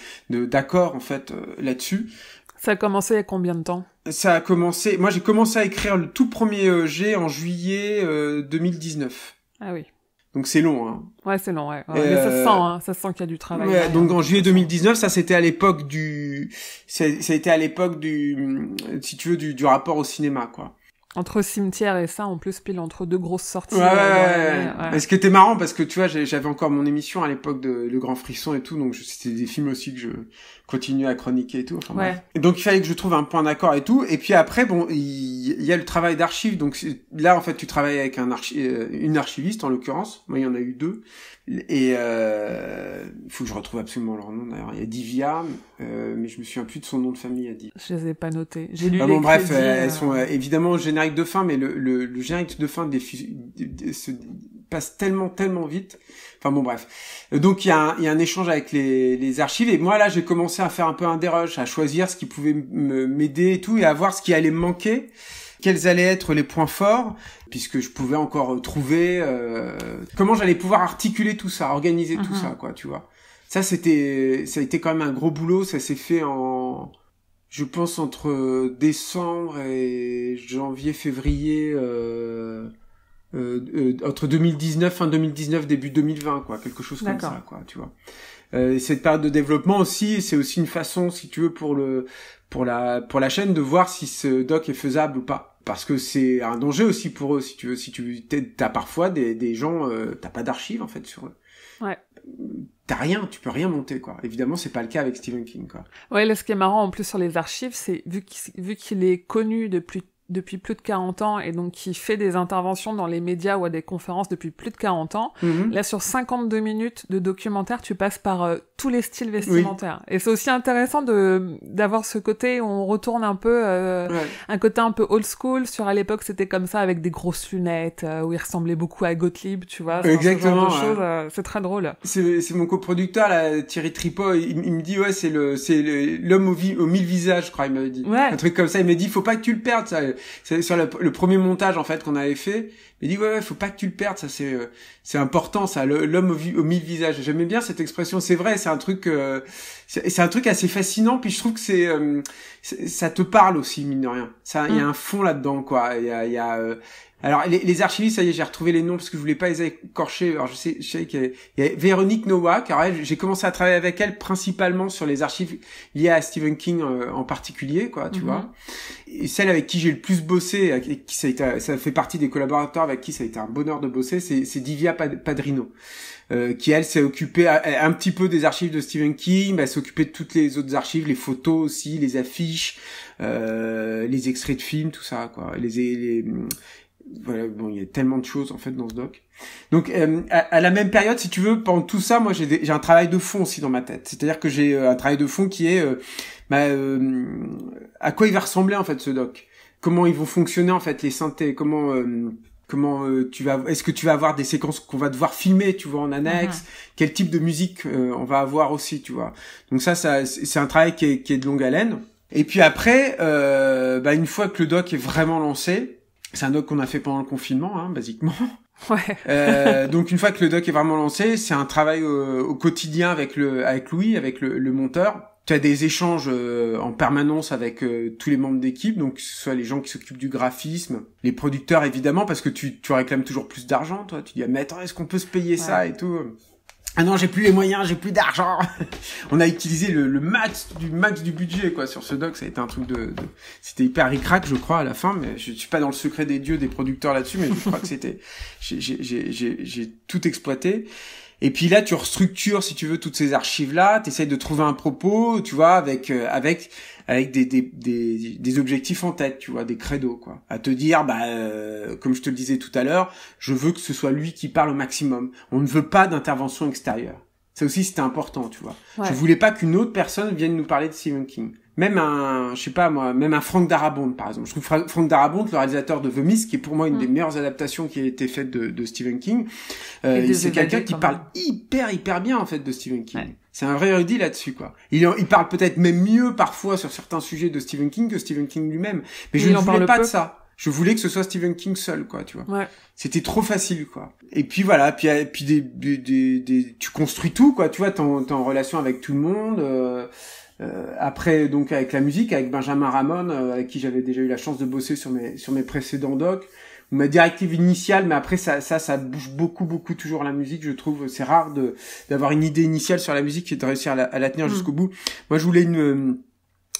d'accord en fait là-dessus. Ça a commencé il y a combien de temps Ça a commencé. Moi, j'ai commencé à écrire le tout premier G en juillet 2019. Ah oui. Donc c'est long. Hein. Ouais, c'est long, ouais. Mais ça se euh, sent, hein. ça se sent qu'il y a du travail. Ouais, donc en juillet 2019, ça c'était à l'époque du, ça, ça a été à l'époque du, si tu veux, du, du rapport au cinéma, quoi. Entre cimetière et ça, en plus, pile entre deux grosses sorties. Ouais, euh, ouais, Ce qui était marrant, parce que tu vois, j'avais encore mon émission à l'époque de Le Grand Frisson et tout, donc c'était des films aussi que je continuais à chroniquer et tout. ouais. donc il fallait que je trouve un point d'accord et tout. Et puis après, bon, il y, a le travail d'archives. Donc là, en fait, tu travailles avec un euh, une archiviste, en l'occurrence. Moi, il y en a eu deux. Et il euh, faut que je retrouve absolument leur nom d'ailleurs. Il y a Divia, euh, mais je me souviens plus de son nom de famille à Divia. Je les ai pas notés. J'ai lu. Ah bon, bref, elles euh, sont évidemment générique de fin, mais le, le, le générique de fin des se passe tellement tellement vite. Enfin bon, bref. Donc il y, y, a un échange avec les, les archives et moi là j'ai commencé à faire un peu un dérush, à choisir ce qui pouvait m'aider et tout et à voir ce qui allait me manquer quels allaient être les points forts, puisque je pouvais encore trouver euh, comment j'allais pouvoir articuler tout ça, organiser tout mhm. ça, quoi, tu vois. Ça, c'était, ça a été quand même un gros boulot. Ça s'est fait en, je pense entre décembre et janvier, février, euh, euh, euh entre 2019, fin 2019, début 2020, quoi, quelque chose comme ça, quoi, tu vois. Euh, cette période de développement aussi, c'est aussi une façon, si tu veux, pour le pour la pour la chaîne de voir si ce doc est faisable ou pas parce que c'est un danger aussi pour eux si tu veux si tu t'as parfois des, gens euh, t'as pas d'archives en fait sur eux ouais t'as rien tu peux rien monter quoi évidemment c'est pas le cas avec Stephen King quoi ouais là ce qui est marrant en plus sur les archives c'est vu qu'il, vu qu'il est connu de depuis depuis plus de 40 ans et donc qui fait des interventions dans les médias ou à des conférences depuis plus de 40 ans. Mhm. Là, sur 52 minutes de documentaire, tu passes par euh, tous les styles vestimentaires. Et c'est aussi intéressant de d'avoir ce côté où on retourne un peu euh, un côté un peu old school. Sur à l'époque, c'était comme ça avec des grosses lunettes euh, où il ressemblait beaucoup à Gottlieb, tu vois. Exactement. C'est très drôle. C'est mon coproducteur Thierry Tripot. Il, me dit ouais, c'est le c'est l'homme aux au, mille visages, je crois. Il m'avait dit un truc comme ça. Il m'a dit faut pas que tu le perdes. Ça c'est sur le, premier montage en fait qu'on avait fait. Il dit ouais, ouais, faut pas que tu le perdes, ça c'est euh, c'est important, ça l'homme au, au mille visages. J'aimais bien cette expression, c'est vrai, c'est un truc euh, c'est un truc assez fascinant. Puis je trouve que euh, c'est ça te parle aussi mine de rien. Ça, il y a mm. un fond là-dedans quoi. Il y a alors les, archivistes, ça y est, j'ai retrouvé les noms parce que je voulais pas les écorcher. Alors je sais, je sais qu'il y, a Véronique Nowak. j'ai commencé à travailler avec elle principalement sur les archives liées à Stephen King euh, en particulier, quoi, tu mhm. vois. Et celle avec qui j'ai le plus bossé, et qui ça, fait partie des collaborateurs avec qui ça a été un bonheur de bosser, c'est Divia Padrino. Euh, qui elle s'est occupée un petit peu des archives de Stephen King, mais elle s'est occupée de toutes les autres archives, les photos aussi, les affiches, euh, les extraits de films, tout ça, quoi, les, bon, il y a tellement de choses en fait dans ce doc. Donc euh, à, la même période, si tu veux, pendant tout ça, moi j'ai un travail de fond aussi dans ma tête. C'est-à-dire que j'ai euh, un travail de fond qui est euh, bah, à quoi il va ressembler en fait ce doc, comment ils vont fonctionner en fait les synthés, comment comment tu vas, est-ce que tu vas avoir des séquences qu'on va devoir filmer, tu vois, en annexe, mhm. quel type de musique on va avoir aussi, tu vois. Donc ça, ça c'est un travail qui est, de longue haleine. Et puis après, bah, une fois que le doc est vraiment lancé, c'est un doc qu'on a fait pendant le confinement, hein, basiquement. Euh, donc une fois que le doc est vraiment lancé, c'est un travail au, quotidien avec le avec Louis, avec le, monteur. Tu as des échanges euh, en permanence avec euh, tous les membres d'équipe, donc que ce soit les gens qui s'occupent du graphisme, les producteurs évidemment, parce que tu, tu réclames toujours plus d'argent, toi. Tu dis ah, mais attends, est-ce qu'on peut se payer ça et tout. Ah non, j'ai plus les moyens, j'ai plus d'argent. On a utilisé le, le, max du max du budget quoi sur ce doc. Ça a été un truc de, c'était hyper ricrac, je crois à la fin. Mais je, suis pas dans le secret des dieux des producteurs là-dessus, mais je crois que c'était, j'ai tout exploité. Et puis là, tu restructures, si tu veux, toutes ces archives-là, tu essaies de trouver un propos, tu vois, avec euh, avec avec des, des, des, objectifs en tête, tu vois, des credos, quoi. À te dire, bah, euh, comme je te le disais tout à l'heure, je veux que ce soit lui qui parle au maximum. On ne veut pas d'intervention extérieure. Ça aussi, c'était important, tu vois. Je voulais pas qu'une autre personne vienne nous parler de Stephen King même un, je sais pas moi, même un Frank Darabont par exemple. Je trouve Franck Frank Darabont, le réalisateur de The Mist, qui est pour moi une mm. des meilleures adaptations qui a été faite de, Stephen King. Euh, c'est quelqu'un qui parle hyper hyper bien en fait de Stephen King. C'est un vrai érudit là-dessus quoi. Il, il parle peut-être même mieux parfois sur certains sujets de Stephen King que Stephen King lui-même. Mais je ne pas de ça. Je voulais que ce soit Stephen King seul, quoi, tu vois. Ouais. C'était trop facile, quoi. Et puis voilà, puis euh, puis des, des, tu construis tout, quoi, tu vois, t'es en, relation avec tout le monde. Euh euh, après, donc avec la musique, avec Benjamin Ramon, euh, avec qui j'avais déjà eu la chance de bosser sur mes sur mes précédents docs, ou ma directive initiale, mais après ça ça ça bouge beaucoup beaucoup toujours la musique. Je trouve c'est rare de d'avoir une idée initiale sur la musique et de réussir à la, à la tenir mm. jusqu'au bout. Moi, je voulais une euh,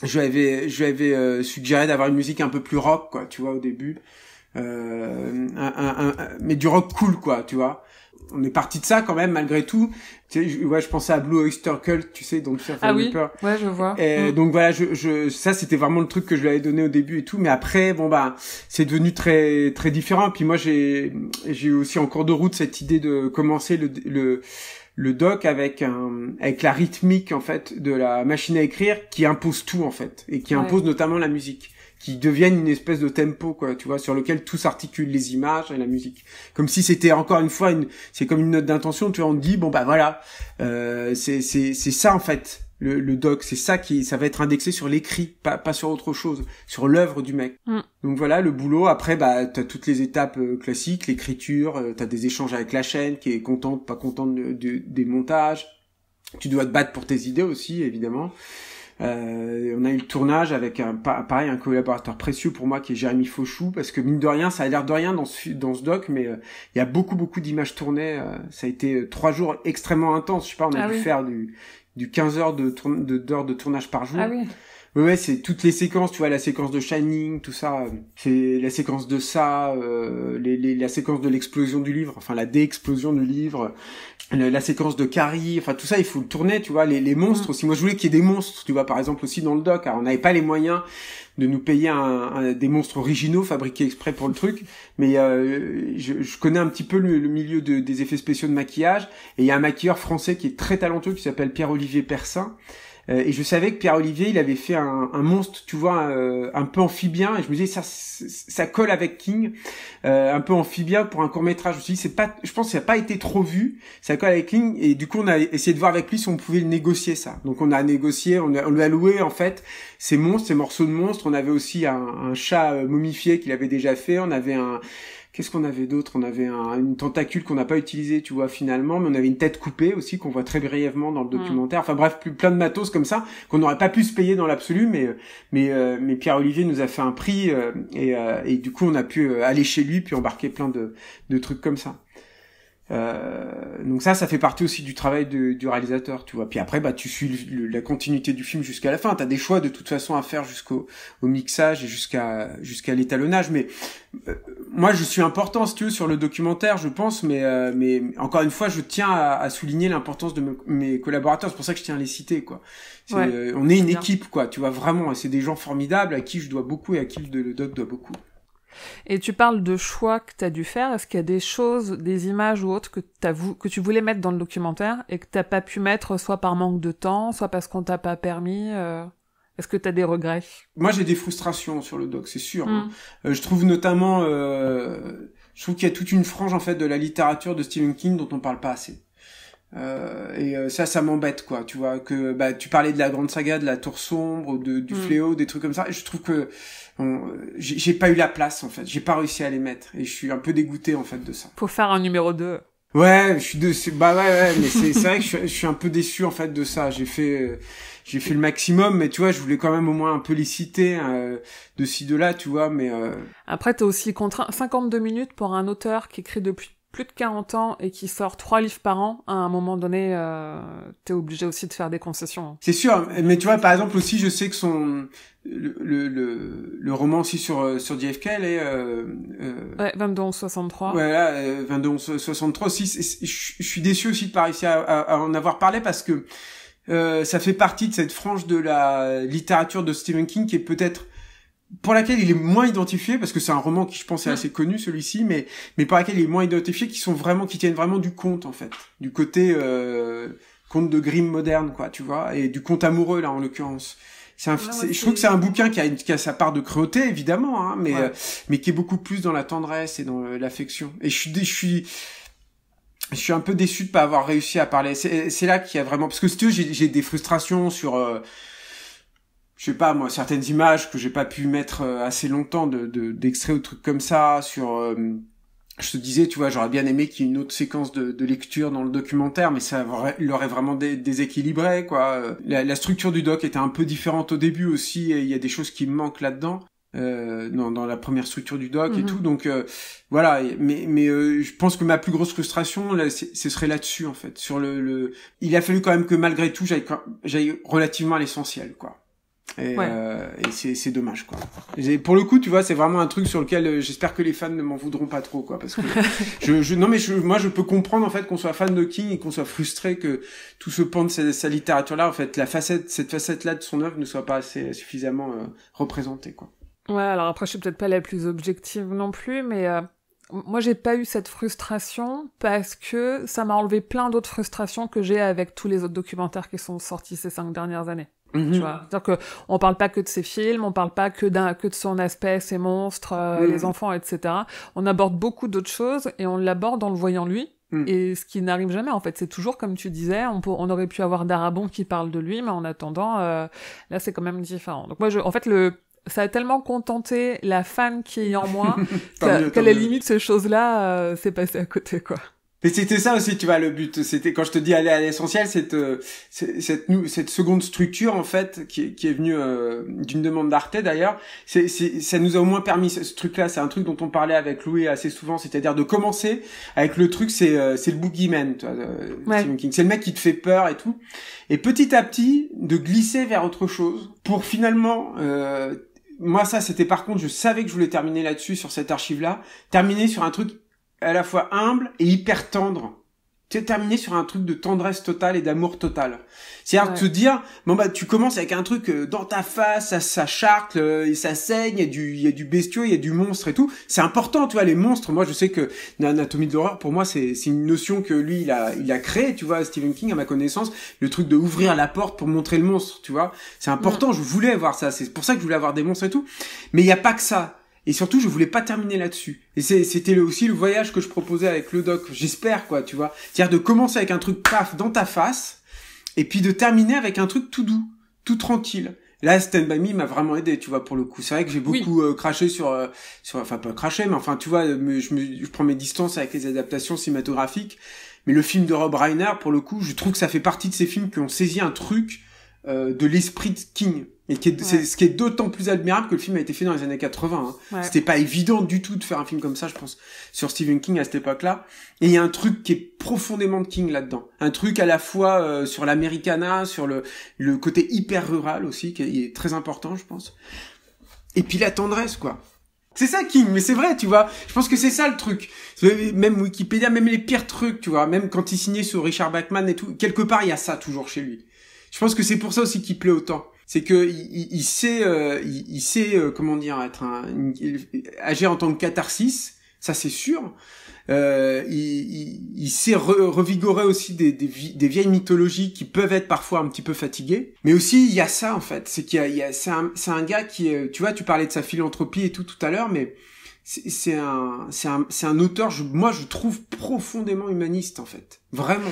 je lui avais je avais suggéré d'avoir une musique un peu plus rock quoi, tu vois au début, un, un, mais du rock cool quoi, tu vois on est parti de ça quand même malgré tout. Tu je, ouais, je pensais à Blue Oyster Cult, tu sais, donc ah Ouais, je vois. Mm. donc voilà, je, ça c'était vraiment le truc que je lui avais donné au début et tout, mais après bon bah c'est devenu très très différent. Puis moi j'ai j'ai aussi en cours de route cette idée de commencer le, le doc avec un, avec la rythmique en fait de la machine à écrire qui impose tout en fait et qui impose notamment la musique qui deviennent une espèce de tempo quoi tu vois sur lequel tout s'articule les images et la musique comme si c'était encore une fois une c'est comme une note d'intention tu vois on dit bon bah voilà euh, c'est c'est c'est ça en fait le, doc c'est ça qui ça va être indexé sur l'écrit pas pas sur autre chose sur l'œuvre du mec mm. donc voilà le boulot après bah t'as toutes les étapes euh, classiques l'écriture euh, t'as des échanges avec la chaîne qui est contente pas contente de, de, des montages tu dois te battre pour tes idées aussi évidemment euh, on a eu le tournage avec un, pareil un collaborateur précieux pour moi qui est Jérémy Fauchou parce que mine de rien ça a l'air de rien dans ce dans ce doc mais euh, il y a beaucoup beaucoup d'images tournées. Euh, ça a été trois jours extrêmement intenses. Je sais pas, on a ah dû faire du du 15 heures de de de tournage par jour. Ah Ouais, c'est toutes les séquences, tu vois, la séquence de Shining, tout ça, euh, c'est la séquence de ça, euh, les, les, la séquence de l'explosion du livre, enfin la dé-explosion du livre, la séquence de Carrie, enfin tout ça, il faut le tourner, tu vois, les, les monstres mm. aussi. Moi, je voulais qu'il y ait des monstres, tu vois, par exemple aussi dans le doc. Alors, on n'avait pas les moyens de nous payer un, des monstres originaux fabriqués exprès pour le truc, mais euh, je, je, connais un petit peu le, milieu de, des effets spéciaux de maquillage, et il y a un maquilleur français qui est très talentueux, qui s'appelle Pierre-Olivier Persin, euh, et je savais que Pierre-Olivier, il avait fait un, monstre, tu vois, euh, un peu amphibien. Et je me disais, ça, ça colle avec King, euh, un peu amphibien pour un court métrage. Je me suis dit, c'est pas, je pense que ça n'a pas été trop vu. Ça colle avec King. Et du coup, on a essayé de voir avec lui si on pouvait négocier ça. Donc, on a négocié, on, a, lui a loué, en fait, ces monstres, ces morceaux de monstres. On avait aussi un chat momifié qu'il avait déjà fait. On avait un Qu'est-ce qu'on avait d'autre On avait, un, une tentacule qu'on n'a pas utilisée, tu vois, finalement, mais on avait une tête coupée aussi qu'on voit très brièvement dans le hmm. documentaire. Enfin bref, plus, plein de matos comme ça qu'on n'aurait pas pu se payer dans l'absolu, mais mais euh, Pierre Olivier nous a fait un prix euh, euh, et, du coup on a pu aller chez lui puis embarquer plein de de trucs comme ça. Euh, donc ça, ça fait partie aussi du travail du réalisateur, tu vois. Puis après, bah, tu suis la continuité du film jusqu'à la fin. T'as des choix de toute façon à faire jusqu'au mixage et jusqu'à jusqu'à l'étalonnage. Mais euh, moi, je suis important, si tu veux, sur le documentaire, je pense. Mais euh, mais encore une fois, je tiens à, souligner l'importance de mes collaborateurs. C'est pour ça que je tiens à les citer, quoi. on est, une équipe, quoi. Tu vois vraiment, c'est des gens formidables à qui je dois beaucoup et à qui le doc doit beaucoup. Et tu parles de choix que tu as dû faire. Est-ce qu'il y a des choses, des images ou autres que, que tu voulais mettre dans le documentaire et que t'as pas pu mettre soit par manque de temps, soit parce qu'on t'a pas permis euh, Est-ce que tu as des regrets Moi, j'ai des frustrations sur le doc, c'est sûr. Hein. Hmm. Euh, je trouve notamment, euh, je trouve qu'il y a toute une frange en fait de la littérature de Stephen King dont on parle pas assez. Euh, et euh, ça, ça m'embête, quoi. Tu vois que bah tu parlais de la grande saga, de la tour sombre, de, du mm. fléau, des trucs comme ça. je trouve que j'ai pas eu la place en fait. J'ai pas réussi à les mettre et je suis un peu dégoûté en fait de ça. pour faire un numéro 2. Ouais, je suis de, bah ouais, ouais mais c'est vrai que je, suis un peu déçu en fait de ça. J'ai fait, euh, j'ai fait le maximum, mais tu vois, je voulais quand même au moins un peu les citer euh, de ci de là, tu vois. Mais euh... après, t'es aussi contraint 52 minutes pour un auteur qui écrit depuis plus de 40 ans et qui sort trois livres par an, à un moment donné, euh, t'es obligé aussi de faire des concessions. Hein. C'est sûr, mais tu vois, par exemple aussi, je sais que son le, le, le, roman aussi sur euh, sur JFK, elle est euh, euh... ouais 22 63. Voilà, 22 63 aussi. Je suis déçu aussi de pas réussir en avoir parlé parce que euh, ça fait partie de cette frange de la littérature de Stephen King qui est peut-être pour laquelle il est moins identifié parce que c'est un roman qui je pense est hmm. assez connu celui-ci mais mais par laquelle il est moins identifié qui sont vraiment qui tiennent vraiment du conte en fait du côté euh, conte de Grimm moderne quoi tu vois et du conte amoureux là en l'occurrence c'est ah je trouve que c'est un bouquin qui a, qui a sa part de cruauté évidemment hein, mais euh, mais qui est beaucoup plus dans la tendresse et dans euh, l'affection et je suis je suis je suis un peu déçu de pas avoir réussi à parler c'est là qu'il y a vraiment parce que tu j'ai des frustrations sur euh, je sais pas moi certaines images que j'ai pas pu mettre euh, assez longtemps de d'extrait de, ou trucs comme ça sur euh, je te disais tu vois j'aurais bien aimé qu'il y ait une autre séquence de, de, lecture dans le documentaire mais ça l'aurait vraiment déséquilibré quoi la, la, structure du doc était un peu différente au début aussi et il y a des choses qui me manquent là dedans euh, dans, dans, la première structure du doc et mhm. tout donc euh, voilà mais mais je pense que ma plus grosse frustration ce serait là-dessus en fait sur le, le, il a fallu quand même que malgré tout j'aille relativement à l'essentiel quoi et, euh, c'est dommage quoi. pour le coup, tu vois, c'est vraiment un truc sur lequel euh, j'espère que les fans ne m'en voudront pas trop quoi, parce que je, je, non mais moi je peux comprendre en fait qu'on soit fan de King et qu'on soit frustré que tout ce pan de sa, littérature là, en fait, la facette, cette facette là de son œuvre ne soit pas assez suffisamment euh, représentée quoi. Ouais, alors après je suis peut-être pas la plus objective non plus, mais moi j'ai pas eu cette frustration parce que ça m'a enlevé plein d'autres frustrations que j'ai avec tous les autres documentaires qui sont sortis ces cinq dernières années. Mm-hmm. Tu cest dire que on parle pas que de ses films, on parle pas que d'un que de son aspect, ses monstres, euh, mm-hmm. les enfants, etc. On aborde beaucoup d'autres choses et on l'aborde en le voyant lui. Mm. Et ce qui n'arrive jamais, en fait, c'est toujours comme tu disais, on, aurait pu avoir Darabon qui parle de lui, mais en attendant, euh, là, c'est quand même différent. Donc moi, je, en fait, le, ça a tellement contenté la fan qui est en moi qu'à la limite, ces choses-là, euh, s'est c'est passé à côté, quoi. Mais c'était ça aussi, tu vois, le but. C'était quand je te dis aller à l'essentiel, cette, euh, cette, cette seconde structure en fait qui, qui est venue euh, d'une demande d'Arte d'ailleurs. C'est, ça nous a au moins permis ce, truc-là. C'est un truc dont on parlait avec Louis assez souvent, c'est-à-dire de commencer avec le truc, c'est euh, c'est le boogeyman, euh, C'est le mec qui te fait peur et tout. Et petit à petit, de glisser vers autre chose pour finalement moi ça c'était par contre je savais que je voulais terminer là-dessus sur cette archive là terminer sur un truc à la fois humble et hyper tendre. T'es terminé sur un truc de tendresse totale et d'amour total. C'est-à-dire te dire, bon bah tu commences avec un truc euh, dans ta face, ça, ça charcle euh, ça saigne, il y a du, il du il y a du monstre et tout. C'est important, tu vois, les monstres. Moi, je sais que l'anatomie de pour moi, c'est, une notion que lui, il a, il créé, tu vois, Stephen King, à ma connaissance, le truc de ouvrir la porte pour montrer le monstre, tu vois. C'est important, mm. je voulais avoir ça. C'est pour ça que je voulais avoir des monstres et tout. Mais il n'y a pas que ça et surtout, je voulais pas terminer là-dessus. Et c'était aussi le voyage que je proposais avec le doc. J'espère, quoi, tu vois. C'est-à-dire de commencer avec un truc paf dans ta face, et puis de terminer avec un truc tout doux, tout tranquille. Là, Stand By Me m'a vraiment aidé, tu vois, pour le coup. C'est vrai que j'ai beaucoup euh, craché sur, euh, sur, enfin pas craché, mais enfin, tu vois, je, je prends mes distances avec les adaptations cinématographiques. Mais le film de Rob Reiner, pour le coup, je trouve que ça fait partie de ces films qui ont saisi un truc euh, de l'esprit de King. Et c'est, ce qui est d'autant plus admirable que le film a été fait dans les années 80. Hein. C'était pas évident du tout de faire un film comme ça, je pense, sur Stephen King à cette époque-là. Et il y a un truc qui est profondément de King là-dedans. Un truc à la fois euh, sur l'Americana, sur le, le côté hyper rural aussi, qui est, très important, je pense. Et puis la tendresse, quoi. C'est ça King, mais c'est vrai, tu vois. Je pense que c'est ça le truc. Même Wikipédia, même les pires trucs, tu vois. Même quand il signait sur Richard Bachman et tout, quelque part il y a ça toujours chez lui. Je pense que c'est pour ça aussi qu'il plaît autant. C'est que il, il sait, euh, il, il, sait euh, comment dire, être un, agir en tant que catharsis, ça c'est sûr. Euh, il, sait revigorer aussi des, des, des, vieilles mythologies qui peuvent être parfois un petit peu fatiguées. Mais aussi il y a ça en fait, c'est qu'il y a, c'est un, c'est un gars qui, euh, tu vois, tu parlais de sa philanthropie et tout tout à l'heure, mais c'est un, c'est un, c'est un auteur, je, moi je trouve profondément humaniste en fait, vraiment.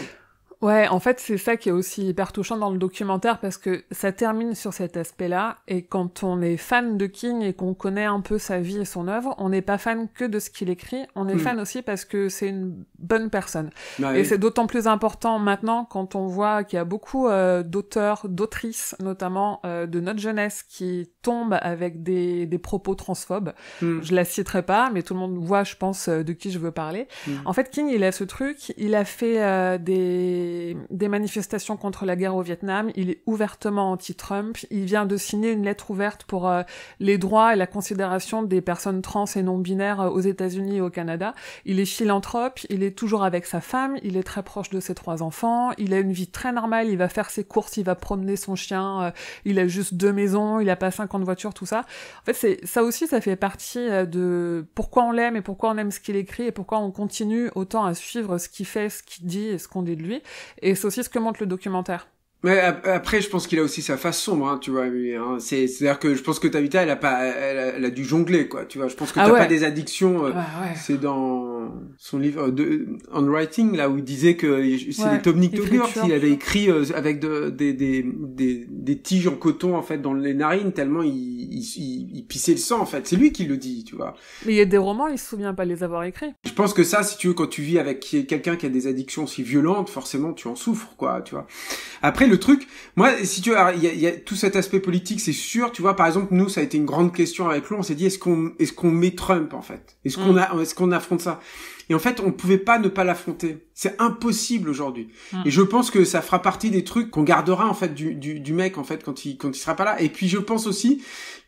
Ouais, en fait, c'est ça qui est aussi hyper touchant dans le documentaire parce que ça termine sur cet aspect-là. Et quand on est fan de King et qu'on connaît un peu sa vie et son œuvre, on n'est pas fan que de ce qu'il écrit, on est hmm. fan aussi parce que c'est une bonne personne. et c'est d'autant plus important maintenant quand on voit qu'il y a beaucoup euh, d'auteurs, d'autrices, notamment euh, de notre jeunesse, qui tombent avec des, propos transphobes. Hmm. Je la citerai pas, mais tout le monde voit, je pense, euh, de qui je veux parler. Hmm. En fait, King, il a ce truc, il a fait des des, manifestations contre la guerre au Vietnam, il est ouvertement anti-Trump, il vient de signer une lettre ouverte pour euh, les droits et la considération des personnes trans et non-binaires euh, aux États-Unis et au Canada. Il est philanthrope, il est toujours avec sa femme, il est très proche de ses trois enfants, il a une vie très normale, il va faire ses courses, il va promener son chien, euh, il a juste deux maisons, il n'a pas 50 voitures, tout ça. En fait, ça aussi, ça fait partie de pourquoi on l'aime et pourquoi on aime ce qu'il écrit et pourquoi on continue autant à suivre ce qu'il fait, ce qu'il dit et ce qu'on dit de lui. Et c'est aussi ce que montre le documentaire. Mais après, je pense qu'il a aussi sa face sombre, hein, tu vois. Hein, c'est, c'est-à-dire que je pense que Tavita, elle a pas, elle a, dû jongler, quoi. Tu vois, je pense que ah t'as pas des addictions. Euh, c'est dans son livre euh, de On Writing, là où il disait que c'est les Tomnik Togurts, il avait écrit euh, avec de, des, des, des, des, tiges en coton en fait dans les narines tellement il, il, pissait le sang en fait. C'est lui qui le dit, tu vois. Mais il y a des romans, il se souvient pas les avoir écrits. Je pense que ça, si tu veux, quand tu vis avec quelqu'un qui a des addictions si violentes, forcément, tu en souffres, quoi, tu vois. Après le truc, moi, si tu il y, a, tout cet aspect politique, c'est sûr. Tu vois, par exemple, nous, ça a été une grande question avec Lou. On s'est dit, est-ce qu'on, est-ce qu'on met Trump en fait Est-ce qu'on mm. est-ce qu'on affronte ça Et en fait, on ne pouvait pas ne pas l'affronter. C'est impossible aujourd'hui. Mm. Et je pense que ça fera partie des trucs qu'on gardera en fait du, du, mec en fait quand il quand il sera pas là. Et puis, je pense aussi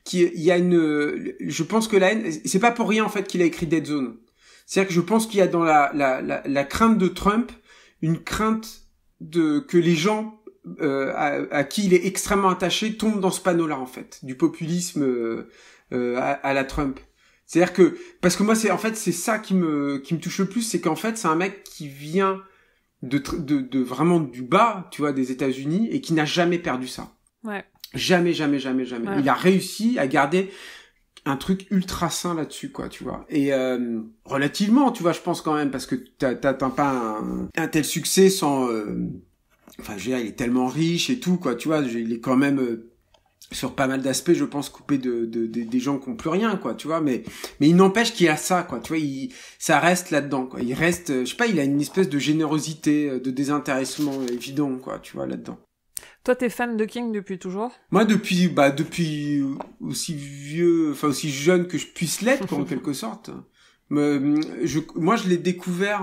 qu'il y a une, je pense que la haine, c'est pas pour rien en fait qu'il a écrit Dead Zone. C'est-à-dire que je pense qu'il y a dans la, la, la crainte de Trump une crainte de que les gens euh, à, à, qui il est extrêmement attaché tombe dans ce panneau-là en fait, du populisme euh, euh à, la Trump. C'est-à-dire que parce que moi c'est en fait c'est ça qui me qui me touche le plus, c'est qu'en fait c'est un mec qui vient de, de, de vraiment du bas, tu vois, des États-Unis et qui n'a jamais perdu ça. Ouais. Jamais, jamais, jamais, jamais. Il a réussi à garder un truc ultra sain là-dessus, quoi, tu vois. Et euh, relativement, tu vois, je pense quand même, parce que t'atteins pas un, un, tel succès sans, euh, enfin je veux dire, il est tellement riche et tout quoi tu vois il est quand même euh, sur pas mal d'aspects je pense coupé de, de, des gens qui ont plus rien quoi tu vois mais mais il n'empêche qu'il a ça quoi tu vois il ça reste là dedans quoi il reste euh, je sais pas il a une espèce de générosité euh, de désintéressement évident quoi tu vois là dedans toi, t'es fan de King depuis toujours Moi, depuis, bah, depuis aussi vieux, enfin aussi jeune que je puisse l'être, en quelque sorte. je, moi, je l'ai découvert.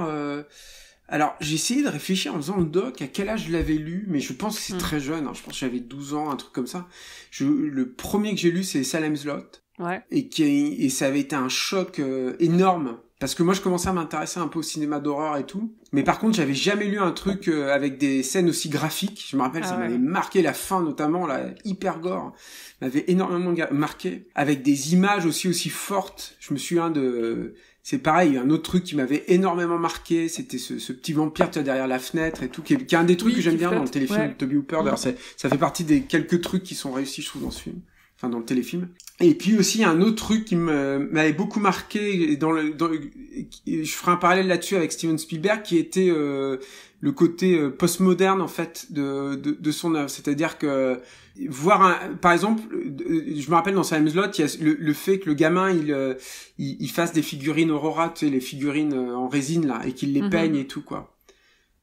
Alors, j'ai essayé de réfléchir en faisant le doc à quel âge je l'avais lu, mais je pense que c'est hmm. très jeune. Hein. Je pense que j'avais 12 ans, un truc comme ça. Je, le premier que j'ai lu, c'est Salem's Lot, Et, qui, et ça avait été un choc euh, énorme. Parce que moi, je commençais à m'intéresser un peu au cinéma d'horreur et tout. Mais par contre, j'avais jamais lu un truc euh, avec des scènes aussi graphiques. Je me rappelle, ça ah m'avait marqué la fin, notamment, la hyper gore. M'avait énormément marqué. Avec des images aussi, aussi fortes. Je me suis un de, c'est pareil, un autre truc qui m'avait énormément marqué, c'était ce, petit vampire derrière la fenêtre et tout, qui est, un des trucs que j'aime bien dans le téléfilm de Toby Hooper. ça fait partie des quelques trucs qui sont réussis, je trouve, dans ce film, enfin dans le téléfilm. Et puis aussi un autre truc qui m'avait beaucoup marqué dans le, dans je ferai un parallèle là-dessus avec Steven Spielberg qui était euh, le côté euh, postmoderne en fait de, son œuvre, c'est-à-dire que voir un, par exemple euh, je me rappelle dans Sam's Lot, il y a le, fait que le gamin il, il, fasse des figurines Aurora, tu sais les figurines en résine là et qu'il les mhm. peigne et tout quoi.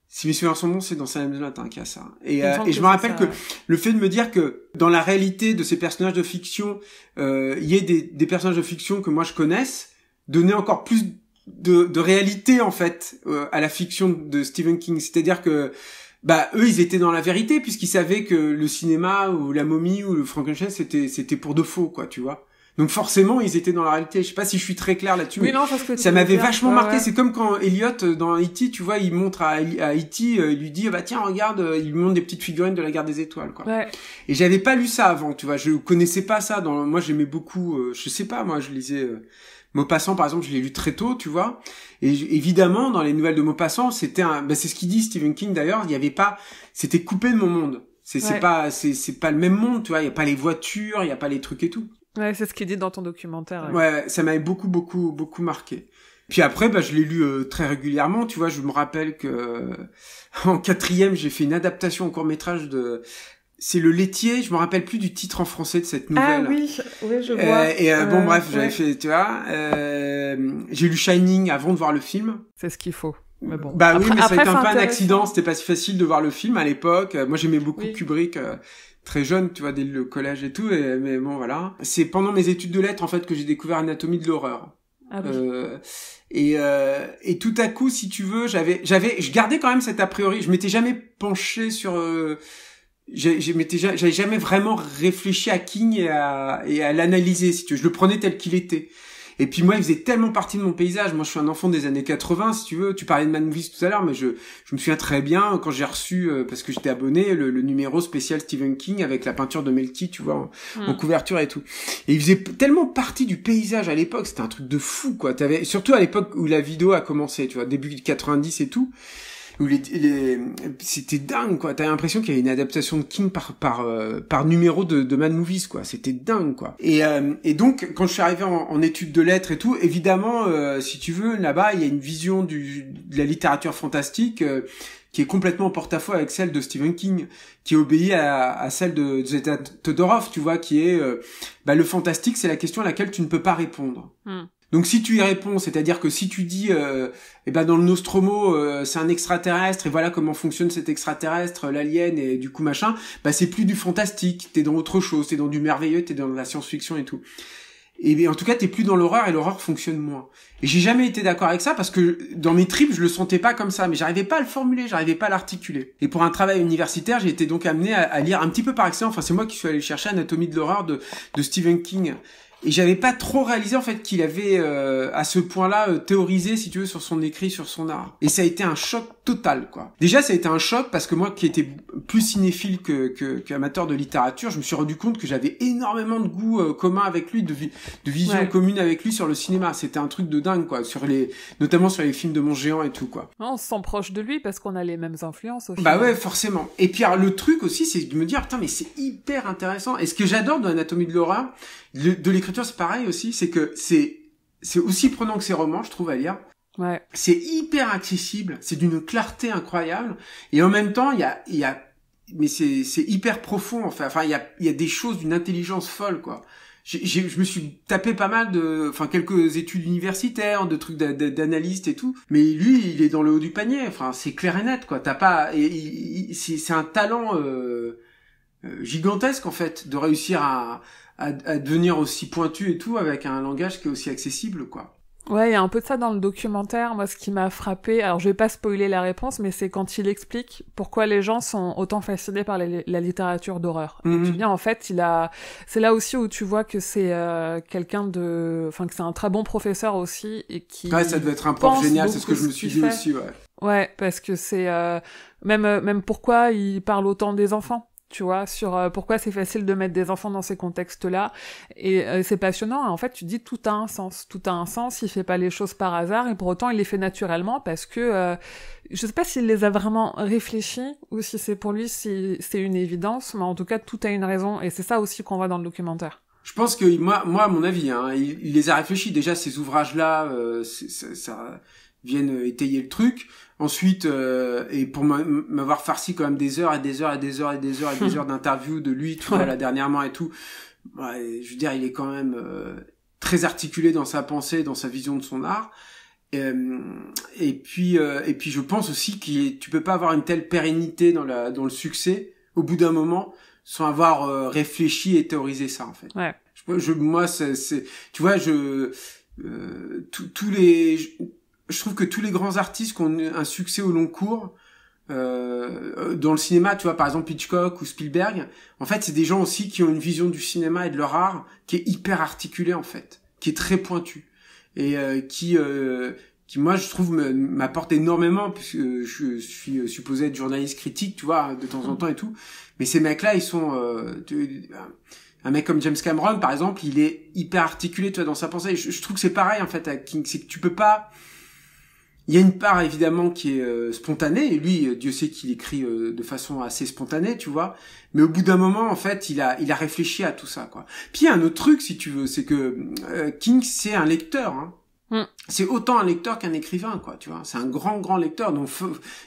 Si mes souvenirs sont bons, c'est dans sa Matin hein, qu'il y a ça. Et, euh, je me rappelle que le fait de me dire que dans la réalité de ces personnages de fiction, euh, il y ait des, personnages de fiction que moi je connaisse, donnait encore plus de, réalité en fait euh, à la fiction de Stephen King. C'est-à-dire que bah eux ils étaient dans la vérité puisqu'ils savaient que le cinéma ou la momie ou le Frankenstein c'était c'était pour de faux quoi, tu vois. Donc forcément, ils étaient dans la réalité. Je sais pas si je suis très clair là-dessus, mais ça m'avait vachement marqué. C'est comme quand Elliot euh, dans E.T., tu vois, il montre à, à e euh, il lui dit, bah tiens, regarde, euh, il lui montre des petites figurines de la Garde des Étoiles, quoi. Ouais. Et j'avais pas lu ça avant, tu vois. Je connaissais pas ça. Dans, moi, j'aimais beaucoup. je sais pas, moi, je lisais. Maupassant, par exemple, je l'ai lu très tôt, tu vois. Et évidemment, dans les nouvelles de Maupassant, c'était un, bah, c'est ce qu'il dit Stephen King d'ailleurs. Il n'y avait pas, c'était coupé de mon monde. C'est pas, c'est pas le même monde, tu vois. Il y a pas les voitures, il y a pas les trucs et tout. Ouais, c'est ce qu'il dit dans ton documentaire. Ouais, ça m'avait beaucoup, beaucoup, beaucoup marqué. Puis après, bah, je l'ai lu euh, très régulièrement. Tu vois, je me rappelle que euh, en quatrième, j'ai fait une adaptation en court métrage de. C'est le laitier. Je me rappelle plus du titre en français de cette ah nouvelle. Ah oui, oui, je vois. Euh, et bon, bref, j'avais fait. Tu vois, j'ai lu Shining avant de voir le film. C'est ce qu'il faut. Mais bon. Bah oui, mais ça a été un peu un accident. C'était pas si facile de voir le film à l'époque. Moi, j'aimais beaucoup Kubrick très jeune, tu vois, dès le collège et tout. Et, mais bon, voilà. C'est pendant mes études de lettres, en fait, que j'ai découvert Anatomie de l'horreur. Ah euh, et, euh, et tout à coup, si tu veux, j'avais, j'avais, je gardais quand même cet a priori. Je m'étais jamais penché sur, euh, j'avais jamais vraiment réfléchi à King et à, et à l'analyser. Si tu veux, je le prenais tel qu'il était. Et puis moi, il faisait tellement partie de mon paysage. Moi, je suis un enfant des années 80, si tu veux. Tu parlais de ma tout à l'heure, mais je, je me souviens très bien quand j'ai reçu, euh, parce que j'étais abonné, le, numéro spécial Stephen King avec la peinture de Melky, tu vois, en, mm. couverture et tout. Et il faisait tellement partie du paysage à l'époque. C'était un truc de fou, quoi. T'avais, surtout à l'époque où la vidéo a commencé, tu vois, début 90 et tout c'était dingue quoi. T'as l'impression qu'il y a une adaptation de King par par euh, par numéro de, de Mad Movies quoi. C'était dingue quoi. Euh, et donc quand je suis arrivé en, en études de lettres et tout, évidemment euh, si tu veux là-bas il y a une vision du de la littérature fantastique qui est complètement porte-à-faux avec celle de Stephen King, qui obéit à, à celle de Zeta Todorov, tu vois, qui est bah, le fantastique, c'est la question à laquelle tu ne peux pas répondre. Hmm. Donc si tu y réponds, c'est-à-dire que si tu dis, euh, eh ben dans le Nostromo, euh, c'est un extraterrestre et voilà comment fonctionne cet extraterrestre, euh, l'alien et du coup machin, bah c'est plus du fantastique, t'es dans autre chose, t'es dans du merveilleux, t'es dans la science-fiction et tout. Et en tout cas, t'es plus dans l'horreur et l'horreur fonctionne moins. Et j'ai jamais été d'accord avec ça parce que dans mes tripes, je le sentais pas comme ça, mais j'arrivais pas à le formuler, j'arrivais pas à l'articuler. Et pour un travail universitaire, j'ai été donc amené à, lire un petit peu par accident. Enfin, c'est moi qui suis allé chercher Anatomie de l'horreur de, de Stephen King. Et j'avais pas trop réalisé en fait qu'il avait euh, à ce point-là euh, théorisé, si tu veux, sur son écrit, sur son art. Et ça a été un choc total, quoi. Déjà, ça a été un choc parce que moi, qui étais plus cinéphile que qu'amateur de littérature, je me suis rendu compte que j'avais énormément de goûts euh, communs avec lui, de, vision de visions avec lui sur le cinéma. C'était un truc de dingue, quoi. Sur les, notamment sur les films de Mon Géant et tout, quoi. On se sent proche de lui parce qu'on a les mêmes influences. Au bah ouais, forcément. Et puis le truc aussi, c'est de me dire, putain, mais c'est hyper intéressant. Et ce que j'adore dans « Anatomie de l'horreur, de l'écriture, c'est pareil aussi, c'est que c'est c'est aussi prenant que ces romans, je trouve à lire. Ouais. C'est hyper accessible, c'est d'une clarté incroyable, et en même temps, il y a, il y a, mais c'est c'est hyper profond. Enfin, enfin, il y a il y a des choses d'une intelligence folle, quoi. J'ai je me suis tapé pas mal de, enfin quelques études universitaires, de trucs d'analyste et tout. Mais lui, il est dans le haut du panier. Enfin, c'est clair et net quoi. T'as pas, c'est un talent euh, euh, gigantesque en fait de réussir à, à, devenir aussi pointu et tout avec un langage qui est aussi accessible, quoi. Ouais, il y a un peu de ça dans le documentaire. Moi, ce qui m'a frappé, alors je vais pas spoiler la réponse, mais c'est quand il explique pourquoi les gens sont autant fascinés par la, littérature d'horreur. Et tu mhm. en fait, il a, c'est là aussi où tu vois que c'est euh, quelqu'un de, enfin que c'est un très bon professeur aussi et qui. Ouais, ça devait être un prof génial. C'est ce que je me suis dit aussi, ouais. Ouais, parce que c'est euh, même euh, même pourquoi il parle autant des enfants tu vois, sur euh, pourquoi c'est facile de mettre des enfants dans ces contextes-là. Et euh, c'est passionnant. Hein. En fait, tu dis tout a un sens. Tout a un sens. Il fait pas les choses par hasard et pour autant il les fait naturellement parce que euh, je sais pas s'il les a vraiment réfléchis ou si c'est pour lui si c'est une évidence, mais en tout cas tout a une raison et c'est ça aussi qu'on voit dans le documentaire. Je pense que moi, moi à mon avis, hein, il, les a réfléchis déjà ces ouvrages-là. Euh, ça viennent étayer le truc. Ensuite, euh, et pour m'avoir farci quand même des heures et des heures et des heures et des heures et des hmm. heures d'interviews de lui, tout à la dernièrement et tout. Bah, je veux dire, il est quand même euh, très articulé dans sa pensée, dans sa vision de son art. Euh, et, puis, et puis, je pense aussi que tu peux pas avoir une telle pérennité dans la dans le succès au bout d'un moment sans avoir réfléchi et théorisé ça en fait. Ouais. Je, moi, c'est, tu vois, je tous les je trouve que tous les grands artistes qui ont un succès au long cours, euh, dans le cinéma, tu vois, par exemple Hitchcock ou Spielberg, en fait, c'est des gens aussi qui ont une vision du cinéma et de leur art qui est hyper articulée en fait, qui est très pointue et euh, qui euh, qui moi je trouve m'apporte énormément puisque je suis supposé être journaliste critique, tu vois, de temps en temps et tout. Mais ces mecs-là, ils sont euh, un mec comme James Cameron, par exemple, il est hyper articulé, tu vois, dans sa pensée. Je, je trouve que c'est pareil en fait à King, c'est que tu peux pas il y a une part évidemment qui est euh, spontanée, et lui, euh, Dieu sait qu'il écrit euh, de façon assez spontanée, tu vois. Mais au bout d'un moment, en fait, il a, il a réfléchi à tout ça, quoi. Puis il y a un autre truc, si tu veux, c'est que King, c'est un lecteur. Hein. Mm. C'est autant un lecteur qu'un écrivain, quoi, tu vois. C'est un grand, grand lecteur. Donc,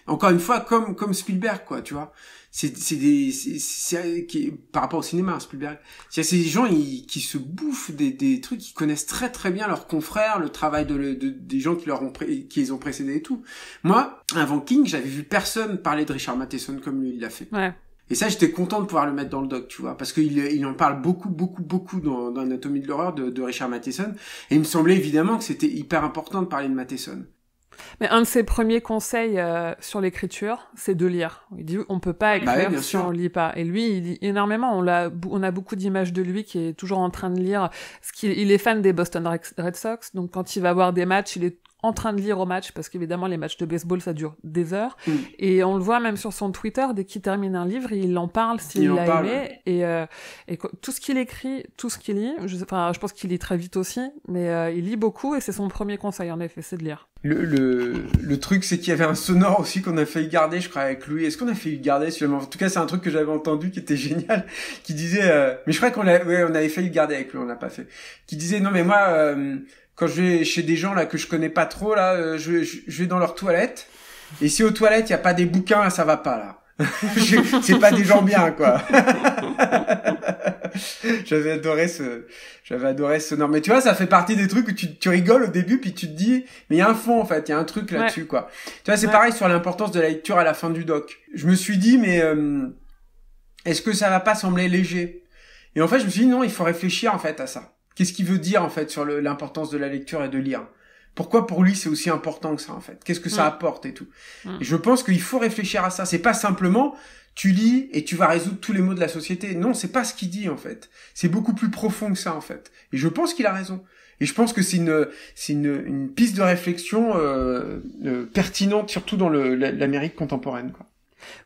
encore une fois, comme, comme Spielberg, quoi, tu vois c'est des qui par rapport au cinéma hein, Spielberg c'est ces gens qui se bouffent des, des trucs qui connaissent très très bien leurs confrères le travail de, des gens qui leur qui les ont précédés et tout moi avant King j'avais vu personne parler de Richard Matheson comme lui il l'a fait Et ça, j'étais content de pouvoir le mettre dans le doc, tu vois, parce qu'il en parle beaucoup, beaucoup, beaucoup dans, dans Anatomie de l'horreur de, de, Richard Matheson. Et il me semblait évidemment que c'était hyper important de parler de Matheson. Mais un de ses premiers conseils euh, sur l'écriture, c'est de lire. Il dit on peut pas bah écrire si on lit pas. Et lui, il lit énormément. On a, on a beaucoup d'images de lui qui est toujours en train de lire. Ce qu'il il est fan des Boston Red Sox, donc quand il va voir des matchs, il est en train de lire au match, parce qu'évidemment, les matchs de baseball, ça dure des heures. Mm. Et on le voit même sur son Twitter, dès qu'il termine un livre, il en parle s'il l'a aimé. Et, euh, tout ce qu'il écrit, tout ce qu'il lit, je, enfin, je pense qu'il lit très vite aussi, mais euh, il lit beaucoup et c'est son premier conseil, en effet, c'est de lire. Le, le, le, truc, c'est qu'il y avait un sonore aussi qu'on a failli garder, je crois, avec lui, Est-ce qu'on a failli garder En tout cas, c'est un truc que j'avais entendu qui était génial, qui disait... Euh, mais je crois qu'on ouais, on avait failli le garder avec lui, on l'a pas fait. Qui disait, non mais moi quand je vais chez des gens là que je connais pas trop là, euh, je, vais dans leur toilette. Et si aux toilettes il y a pas des bouquins, ça va pas là. c'est pas des gens bien quoi. j'avais adoré ce j'avais adoré ce nom. mais tu vois ça fait partie des trucs où tu, rigoles au début puis tu te dis mais il y a un fond en fait, il y a un truc là-dessus quoi. Tu vois c'est pareil sur l'importance de la lecture à la fin du doc. Je me suis dit mais euh, est-ce que ça va pas sembler léger Et en fait, je me suis dit non, il faut réfléchir en fait à ça. Qu'est-ce qu'il veut dire en fait sur l'importance de la lecture et de lire pourquoi pour lui c'est aussi important que ça en fait Qu'est-ce que ça mm. apporte et tout mm. Je pense qu'il faut réfléchir à ça. C'est pas simplement tu lis et tu vas résoudre tous les mots de la société. Non, c'est pas ce qu'il dit en fait. C'est beaucoup plus profond que ça en fait. Et je pense qu'il a raison. Et je pense que c'est une c'est une, une, piste de réflexion euh, euh, pertinente surtout dans l'Amérique contemporaine. Quoi.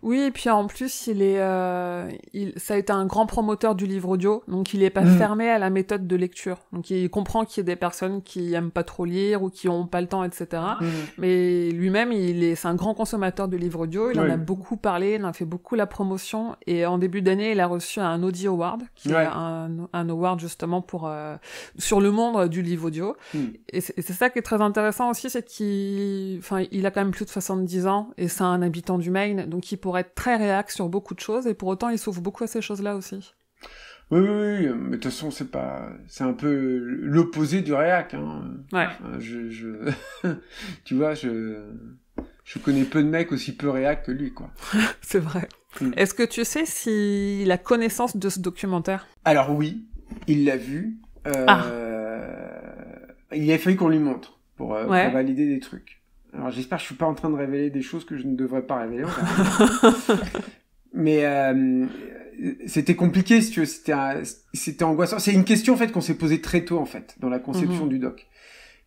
Oui, et puis en plus, il est, euh, il, ça a été un grand promoteur du livre audio, donc il n'est pas mm. fermé à la méthode de lecture. Donc il comprend qu'il y a des personnes qui aiment pas trop lire ou qui ont pas le temps, etc. Mm. Mais lui-même, il est, c'est un grand consommateur de livre audio. Il en a beaucoup parlé, il en a fait beaucoup la promotion. Et en début d'année, il a reçu un Audi Award, qui est un, un, award justement pour euh, sur le monde du livre audio. Mm. Et c'est ça qui est très intéressant aussi, c'est qu'il, enfin, il a quand même plus de 70 ans et c'est un habitant du Maine, donc qui pourrait être très réac sur beaucoup de choses, et pour autant il s'ouvre beaucoup à ces choses-là aussi. Oui, oui, oui, mais de toute façon, c'est pas, c'est un peu l'opposé du réac. Hein. Ouais. Euh, je, tu vois, je, je connais peu de mecs aussi peu réac que lui, quoi. c'est vrai. Hmm. Est-ce que tu sais si la connaissance de ce documentaire Alors oui, il l'a vu. Euh, ah. Il a fallu qu'on lui montre pour, euh, pour valider des trucs. Alors j'espère que je suis pas en train de révéler des choses que je ne devrais pas révéler. Mais euh, c'était compliqué, si tu veux, c'était c'était angoissant. C'est une question en fait qu'on s'est posée très tôt en fait dans la conception mhm. du doc.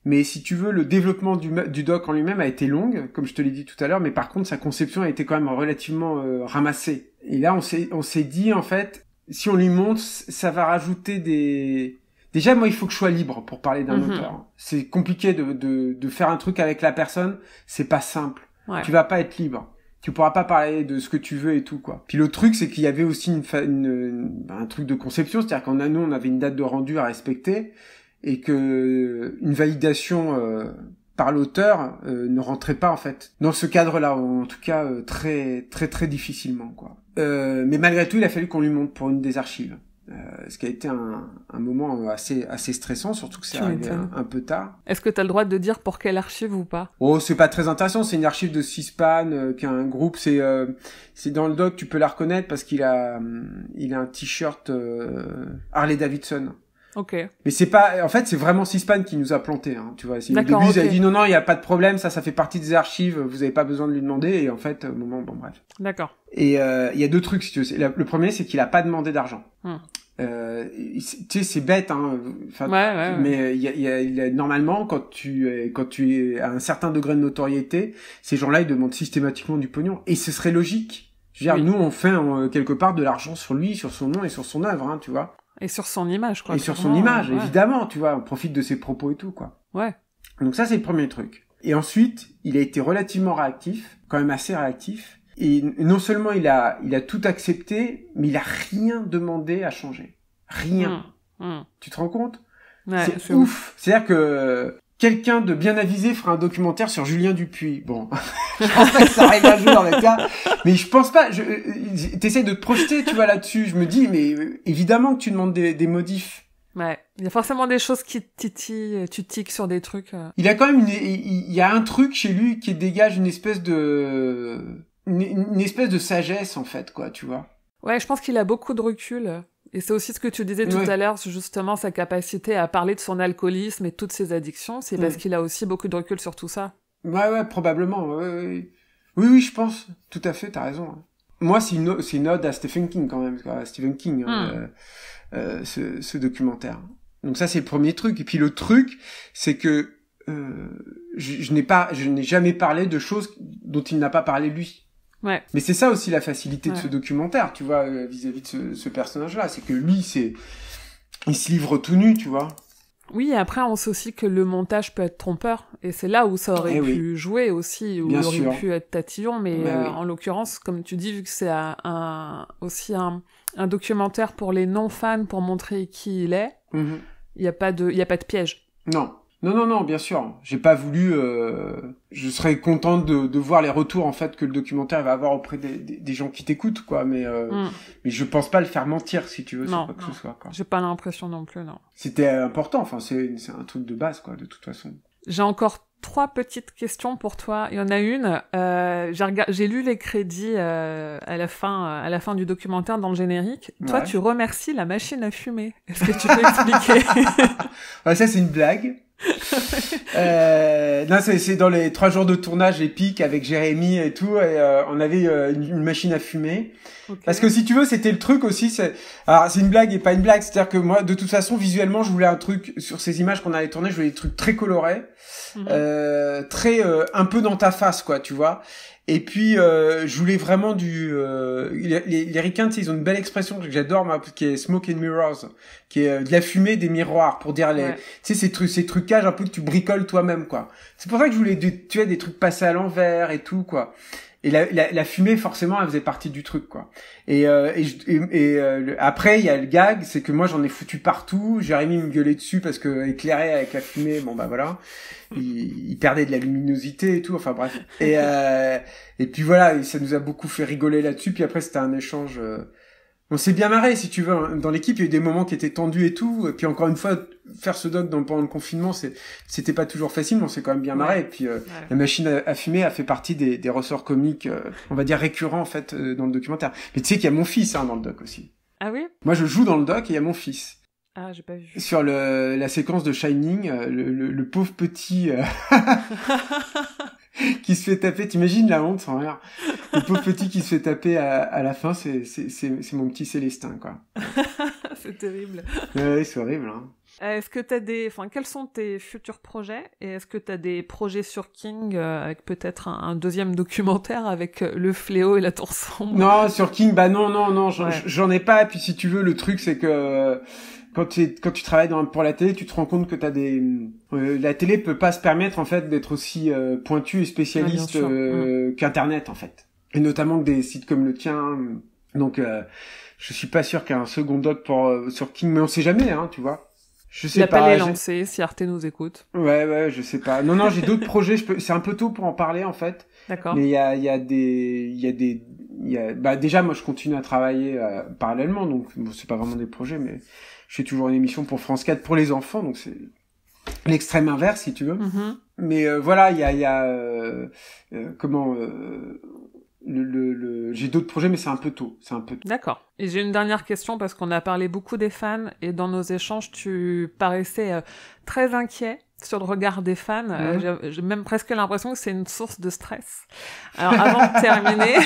Mais si tu veux, le développement du, du doc en lui-même a été long, comme je te l'ai dit tout à l'heure, mais par contre, sa conception a été quand même relativement euh, ramassée. Et là, on s'est dit, en fait, si on lui montre, ça va rajouter des, Déjà, moi, il faut que je sois libre pour parler d'un mhm. auteur. C'est compliqué de, de, de, faire un truc avec la personne. C'est pas simple. Ouais. Tu vas pas être libre. Tu pourras pas parler de ce que tu veux et tout quoi. Puis le truc, c'est qu'il y avait aussi une, une, un truc de conception, c'est-à-dire qu'en nous, on avait une date de rendu à respecter et que une validation euh, par l'auteur euh, ne rentrait pas en fait dans ce cadre-là, en tout cas euh, très très très difficilement quoi. mais malgré tout, il a fallu qu'on lui montre pour une des archives. Euh, ce qui a été un, un, moment assez, assez stressant, surtout que c'est arrivé un, peu tard. Est-ce que tu as le droit de dire pour quelle archive ou pas Oh, c'est pas très intéressant, c'est une archive de Cispan, euh, qui a un groupe, c'est euh, c'est dans le doc, tu peux la reconnaître parce qu'il a, hum, il a un t-shirt euh, Harley Davidson. Mais c'est pas, en fait, c'est vraiment Sispan qui nous a planté, hein, tu vois. au début, il ils dit non, non, il n'y a pas de problème, ça, ça fait partie des archives, vous n'avez pas besoin de lui demander, et en fait, au euh, moment, bon, bref. D'accord. Et euh, il y a deux trucs, si tu veux. Le premier, c'est qu'il n'a pas demandé d'argent. Hmm. Euh, tu sais c'est bête hein ouais, mais normalement quand tu quand tu es à un certain degré de notoriété ces gens-là ils demandent systématiquement du pognon et ce serait logique je veux nous, on fait quelque part de l'argent sur lui, sur son nom et sur son œuvre, hein, tu vois. Et sur son image, quoi. Et sur son image, évidemment, tu vois, on profite de ses propos et tout, quoi. Ouais. Donc ça, c'est le premier truc. Et ensuite, il a été relativement réactif, quand même assez réactif. Et non seulement il a, il a tout accepté, mais il a rien demandé à changer. Rien. Mmh. Mmh. Tu te rends compte C'est ouf. C'est-à-dire que quelqu'un de bien avisé fera un documentaire sur Julien Dupuis. Bon, je pense pas que ça arrive un jour mais ça, mais je pense pas. Je, euh, t'essayes de te projeter, tu vois là-dessus. Je me dis, mais euh, évidemment que tu demandes des, des modifs. Ouais, il y a forcément des choses qui titillent, euh, tu tiques sur des trucs. Il a quand même, une, il y a un truc chez lui qui dégage une espèce de, une, une espèce de sagesse en fait, quoi, tu vois. Ouais, je pense qu'il a beaucoup de recul. Et c'est aussi ce que tu disais tout à l'heure, justement, sa capacité à parler de son alcoolisme et toutes ses addictions, c'est mm. parce qu'il a aussi beaucoup de recul sur tout ça. Ouais, ouais, probablement. oui, oui, je pense. Tout à fait, t'as raison. Hein. Moi, c'est une, ode à Stephen King, quand même. À Stephen King, hein, mm. euh, euh, ce, documentaire. Donc ça, c'est le premier truc. Et puis le truc, c'est que euh, je n'ai pas, je n'ai jamais parlé de choses dont il n'a pas parlé lui. Mais c'est ça aussi la facilité de ce documentaire, tu vois, euh, vis-à-vis de ce, personnage-là. C'est que lui, c'est. Il se livre tout nu, tu vois. Oui, après, on sait aussi que le montage peut être trompeur. Et c'est là où ça aurait eh pu jouer aussi, où il aurait pu être tatillon. Mais, ben euh, en l'occurrence, comme tu dis, vu que c'est un, aussi un, documentaire pour les non-fans, pour montrer qui il est, mhm. il n'y a, a pas de piège. Non, non, non, non, bien sûr. J'ai pas voulu. Euh... Je serais contente de, de, voir les retours en fait que le documentaire va avoir auprès des, des, gens qui t'écoutent, quoi. Mais euh, mm. mais je pense pas le faire mentir, si tu veux, quoi que ce soit. J'ai pas l'impression non plus, non. C'était important. Enfin, c'est un truc de base, quoi, de toute façon. J'ai encore trois petites questions pour toi. Il y en a une. Euh, j'ai lu les crédits euh, à la fin, à la fin du documentaire dans le générique. Toi, tu remercies la machine à fumer. Est-ce que tu peux expliquer ouais, Ça, c'est une blague euh, non, c'est dans les trois jours de tournage épique avec Jérémy et tout, et euh, on avait euh, une, machine à fumer. Parce que si tu veux, c'était le truc aussi. c'est Alors une blague et pas une blague, c'est-à-dire que moi, de toute façon, visuellement, je voulais un truc sur ces images qu'on allait tourner, je voulais des trucs très colorés, mhm. euh, très un peu dans ta face, quoi, tu vois. Et puis, euh, je voulais vraiment du... Euh, les, les, ils ont une belle expression que j'adore, qui est smoke and mirrors, qui est euh, de la fumée des miroirs, pour dire les... Tu sais, ces, trucs ces trucages un peu que tu bricoles toi-même, quoi. C'est pour ça que je voulais, tu des trucs passés à l'envers et tout, quoi et la, fumée forcément elle faisait partie du truc quoi et euh, et, euh, après il y a le gag c'est que moi j'en ai foutu partout Jérémy me gueulait dessus parce que éclairé avec la fumée bon bah voilà il, perdait de la luminosité et tout enfin bref et euh, et puis voilà ça nous a beaucoup fait rigoler là-dessus puis après c'était un échange on s'est bien marré, si tu veux. Dans l'équipe, il y a eu des moments qui étaient tendus et tout. puis encore une fois, faire ce doc dans, pendant le confinement, c'était pas toujours facile, mais on s'est quand même bien marré. Et puis, euh, la machine à, fumer a fait partie des, des ressorts comiques, euh, on va dire récurrents en fait euh, dans le documentaire. Mais tu sais qu'il y a mon fils hein, dans le doc aussi. Ah oui. Moi, je joue dans le doc et il y a mon fils. Ah, j'ai pas vu. Sur le, la séquence de Shining, le, le, pauvre petit qui se fait taper, t'imagines la honte sans rire. Le pauvre petit qui se fait taper à, à la fin, c'est mon petit Célestin, quoi. c'est terrible. Oui, c'est horrible. Hein. Euh, est-ce que t'as des, enfin, quels sont tes futurs projets Et est-ce que t'as des projets sur King euh, avec peut-être un, deuxième documentaire avec euh, le fléau et la torsion Non, sur King, bah non, non, non, j'en ai pas. et Puis si tu veux, le truc c'est que quand tu quand tu travailles dans, pour la télé, tu te rends compte que t'as des la télé peut pas se permettre en fait d'être aussi pointue et spécialiste qu'Internet en fait, et notamment que des sites comme le tien. Donc je suis pas sûr un second doc pour, sur King, mais on sait jamais, hein, tu vois. Je sais pas. les lancé, si Arte nous écoute. Ouais, ouais, je sais pas. Non, non, j'ai d'autres projets. peux... C'est un peu tôt pour en parler, en fait. D'accord. Mais il y a, y a des... Y a des y a... Bah, déjà, moi, je continue à travailler euh, parallèlement. Donc, bon, c'est pas vraiment des projets, mais je fais toujours une émission pour France 4 pour les enfants. Donc, c'est l'extrême inverse, si tu veux. Mm-hmm. Mais euh, voilà, il y a... Euh, comment j'ai d'autres projets, mais c'est un peu tôt. C'est un peu D'accord. Et j'ai une dernière question parce qu'on a parlé beaucoup des fans et dans nos échanges, tu paraissais euh, très inquiet sur le regard des fans. Euh, mhm. j'ai même presque l'impression que c'est une source de stress. Alors avant de terminer,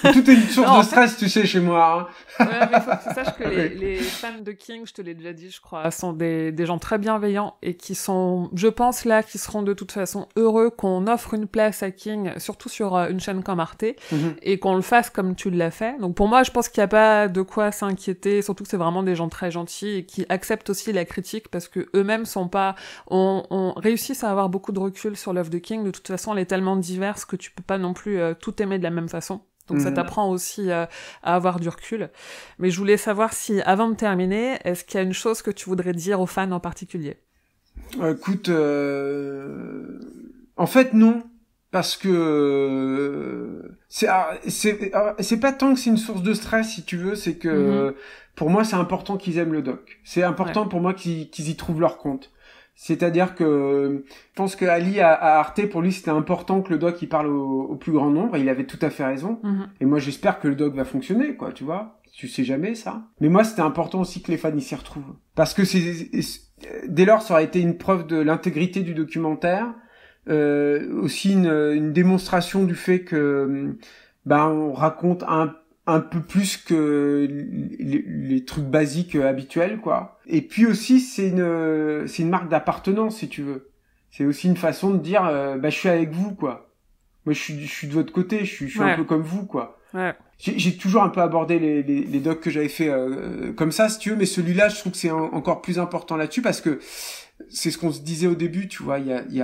tout est une source de stress, tu sais, chez moi. Hein. ouais, mais faut que tu saches que les, fans de King, je te l'ai déjà dit, je crois, sont des, gens très bienveillants et qui sont, je pense là, qui seront de toute façon heureux qu'on offre une place à King, surtout sur euh, une chaîne comme Arte, mhm. et qu'on le fasse comme tu l'as fait. Donc pour moi, je pense qu'il n'y a pas de quoi s'inquiéter, surtout que c'est vraiment des gens très gentils et qui acceptent aussi la critique parce que eux-mêmes sont pas, on, on réussit à avoir beaucoup de recul sur Love de King. De toute façon, elle est tellement diverse que tu peux pas non plus euh, tout aimer de la même façon. Donc ça mm. t'apprend aussi euh, à avoir du recul. Mais je voulais savoir si, avant de terminer, est-ce qu'il y a une chose que tu voudrais dire aux fans en particulier euh, Écoute, en fait non, parce que c'est ah, ah, c'est pas tant que c'est une source de stress si tu veux, c'est que mm-hmm. pour moi c'est important qu'ils aiment le doc. C'est important pour moi qu'ils y trouvent leur compte. C'est-à-dire que je pense que Ali à, Arte, pour lui, c'était important que le doc il parle au, plus grand nombre. il avait tout à fait raison. Mhm. Et moi, j'espère que le doc va fonctionner, quoi, tu vois. Tu sais jamais ça. Mais moi, c'était important aussi que les fans s'y retrouvent. Parce que c'est, dès lors, ça aurait été une preuve de l'intégrité du documentaire. Euh, aussi une, une, démonstration du fait que ben on raconte un un peu plus que les, trucs basiques euh, habituels quoi. Et puis aussi c'est une c'est une marque d'appartenance si tu veux. C'est aussi une façon de dire euh, bah je suis avec vous quoi. Moi je suis je suis de votre côté, je suis suis un peu comme vous quoi. J'ai toujours un peu abordé les, les, docs que j'avais fait euh, comme ça si tu veux, mais celui-là je trouve que c'est encore plus important là-dessus parce que c'est ce qu'on se disait au début, tu vois, il y a, y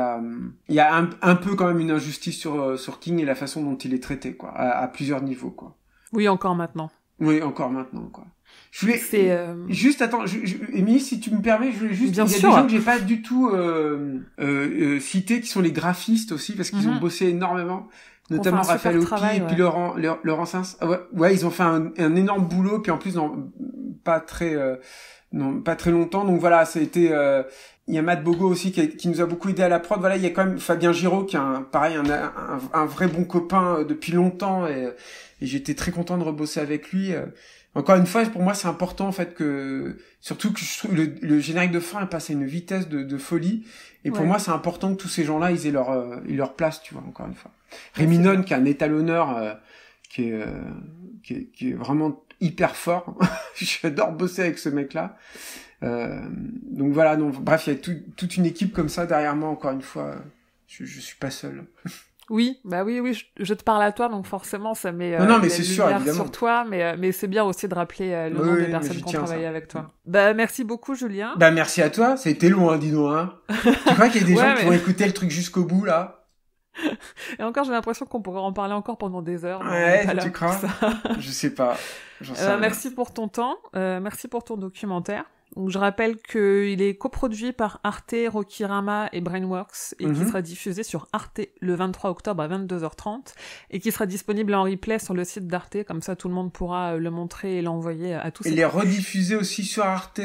y a un, peu quand même une injustice sur, sur King et la façon dont il est traité, quoi, à, à plusieurs niveaux, quoi. Oui, encore maintenant. Oui, encore maintenant, quoi. Je voulais euh, juste attends, Émilie, si tu me permets, je voulais juste Bien il y a des gens que j'ai pas du tout euh, euh, cités qui sont les graphistes aussi parce qu'ils ont mhm. bossé énormément, notamment Raphaël Opi et puis Laurent Laurent, Laurent ah ouais, ils ont fait un, énorme boulot puis en plus non pas très non pas très longtemps donc voilà, ça a été il y a Matt Bogo aussi qui, qui, nous a beaucoup aidé à la prod. Voilà, il y a quand même Fabien Giraud qui est un, pareil un, un, vrai bon copain euh, depuis longtemps et, j'étais très content de rebosser avec lui. Euh. Encore une fois, pour moi, c'est important en fait que surtout que le, générique de fin passe à une vitesse de, folie et pour moi, c'est important que tous ces gens-là ils aient leur euh, leur place, tu vois. Encore une fois, Rémi qui est un étalonneur qui, qui, est, qui est vraiment hyper fort. J'adore bosser avec ce mec-là. Euh, donc voilà, donc, bref, il y a toute une équipe comme ça derrière moi, encore une fois. Je, je suis pas seul. Oui, bah oui, oui, je, te parle à toi, donc forcément, ça met non, euh, mais c'est sûr, sur toi, euh, mais, c'est bien aussi de rappeler le nom des personnes qui ont travaillé avec toi. Mm. Bah merci beaucoup, Julien. Bah merci à toi, c'était long, hein, dis tu crois qu'il y a des gens qui vont écouter le truc jusqu'au bout, là et encore, j'ai l'impression qu'on pourrait en parler encore pendant des heures. Ouais, tu crois Je sais pas. merci pour ton temps, merci pour ton documentaire. Donc je rappelle qu'il est coproduit par Arte, Rokirama et Brainworks et qui mhm. sera diffusé sur Arte le 23 octobre à 22h30 et qui sera disponible en replay sur le site d'Arte. Comme ça, tout le monde pourra euh, le montrer et l'envoyer à tous. Il est rediffusé aussi sur Arte.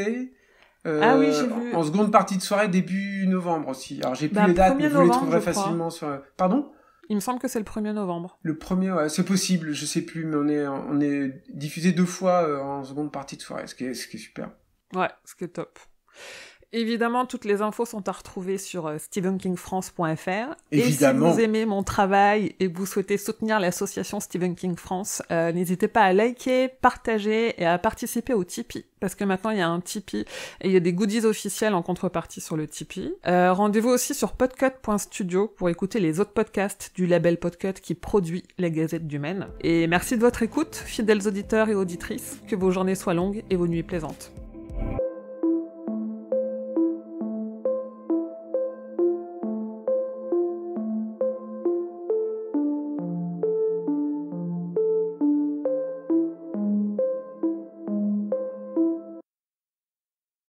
Euh, ah oui, En seconde partie de soirée début novembre aussi. Alors j'ai plus bah, les dates, mais vous les trouverez facilement sur. Pardon. Il me semble que c'est le 1er novembre. Le 1er, ouais, c'est possible, je sais plus, mais on est, on est diffusé deux fois euh, en seconde partie de soirée, ce qui est, ce qui est super. Ouais, ce qui est top. Évidemment, toutes les infos sont à retrouver sur euh, stephenkingfrance.fr. Évidemment. Et si vous aimez mon travail et vous souhaitez soutenir l'association Stephen King France, euh, n'hésitez pas à liker, partager et à participer au Tipeee. Parce que maintenant, il y a un Tipeee et il y a des goodies officiels en contrepartie sur le Tipeee. Euh, rendez-vous aussi sur podcut.studio pour écouter les autres podcasts du label Podcut qui produit la Gazette du Maine. Et merci de votre écoute, fidèles auditeurs et auditrices. Que vos journées soient longues et vos nuits plaisantes.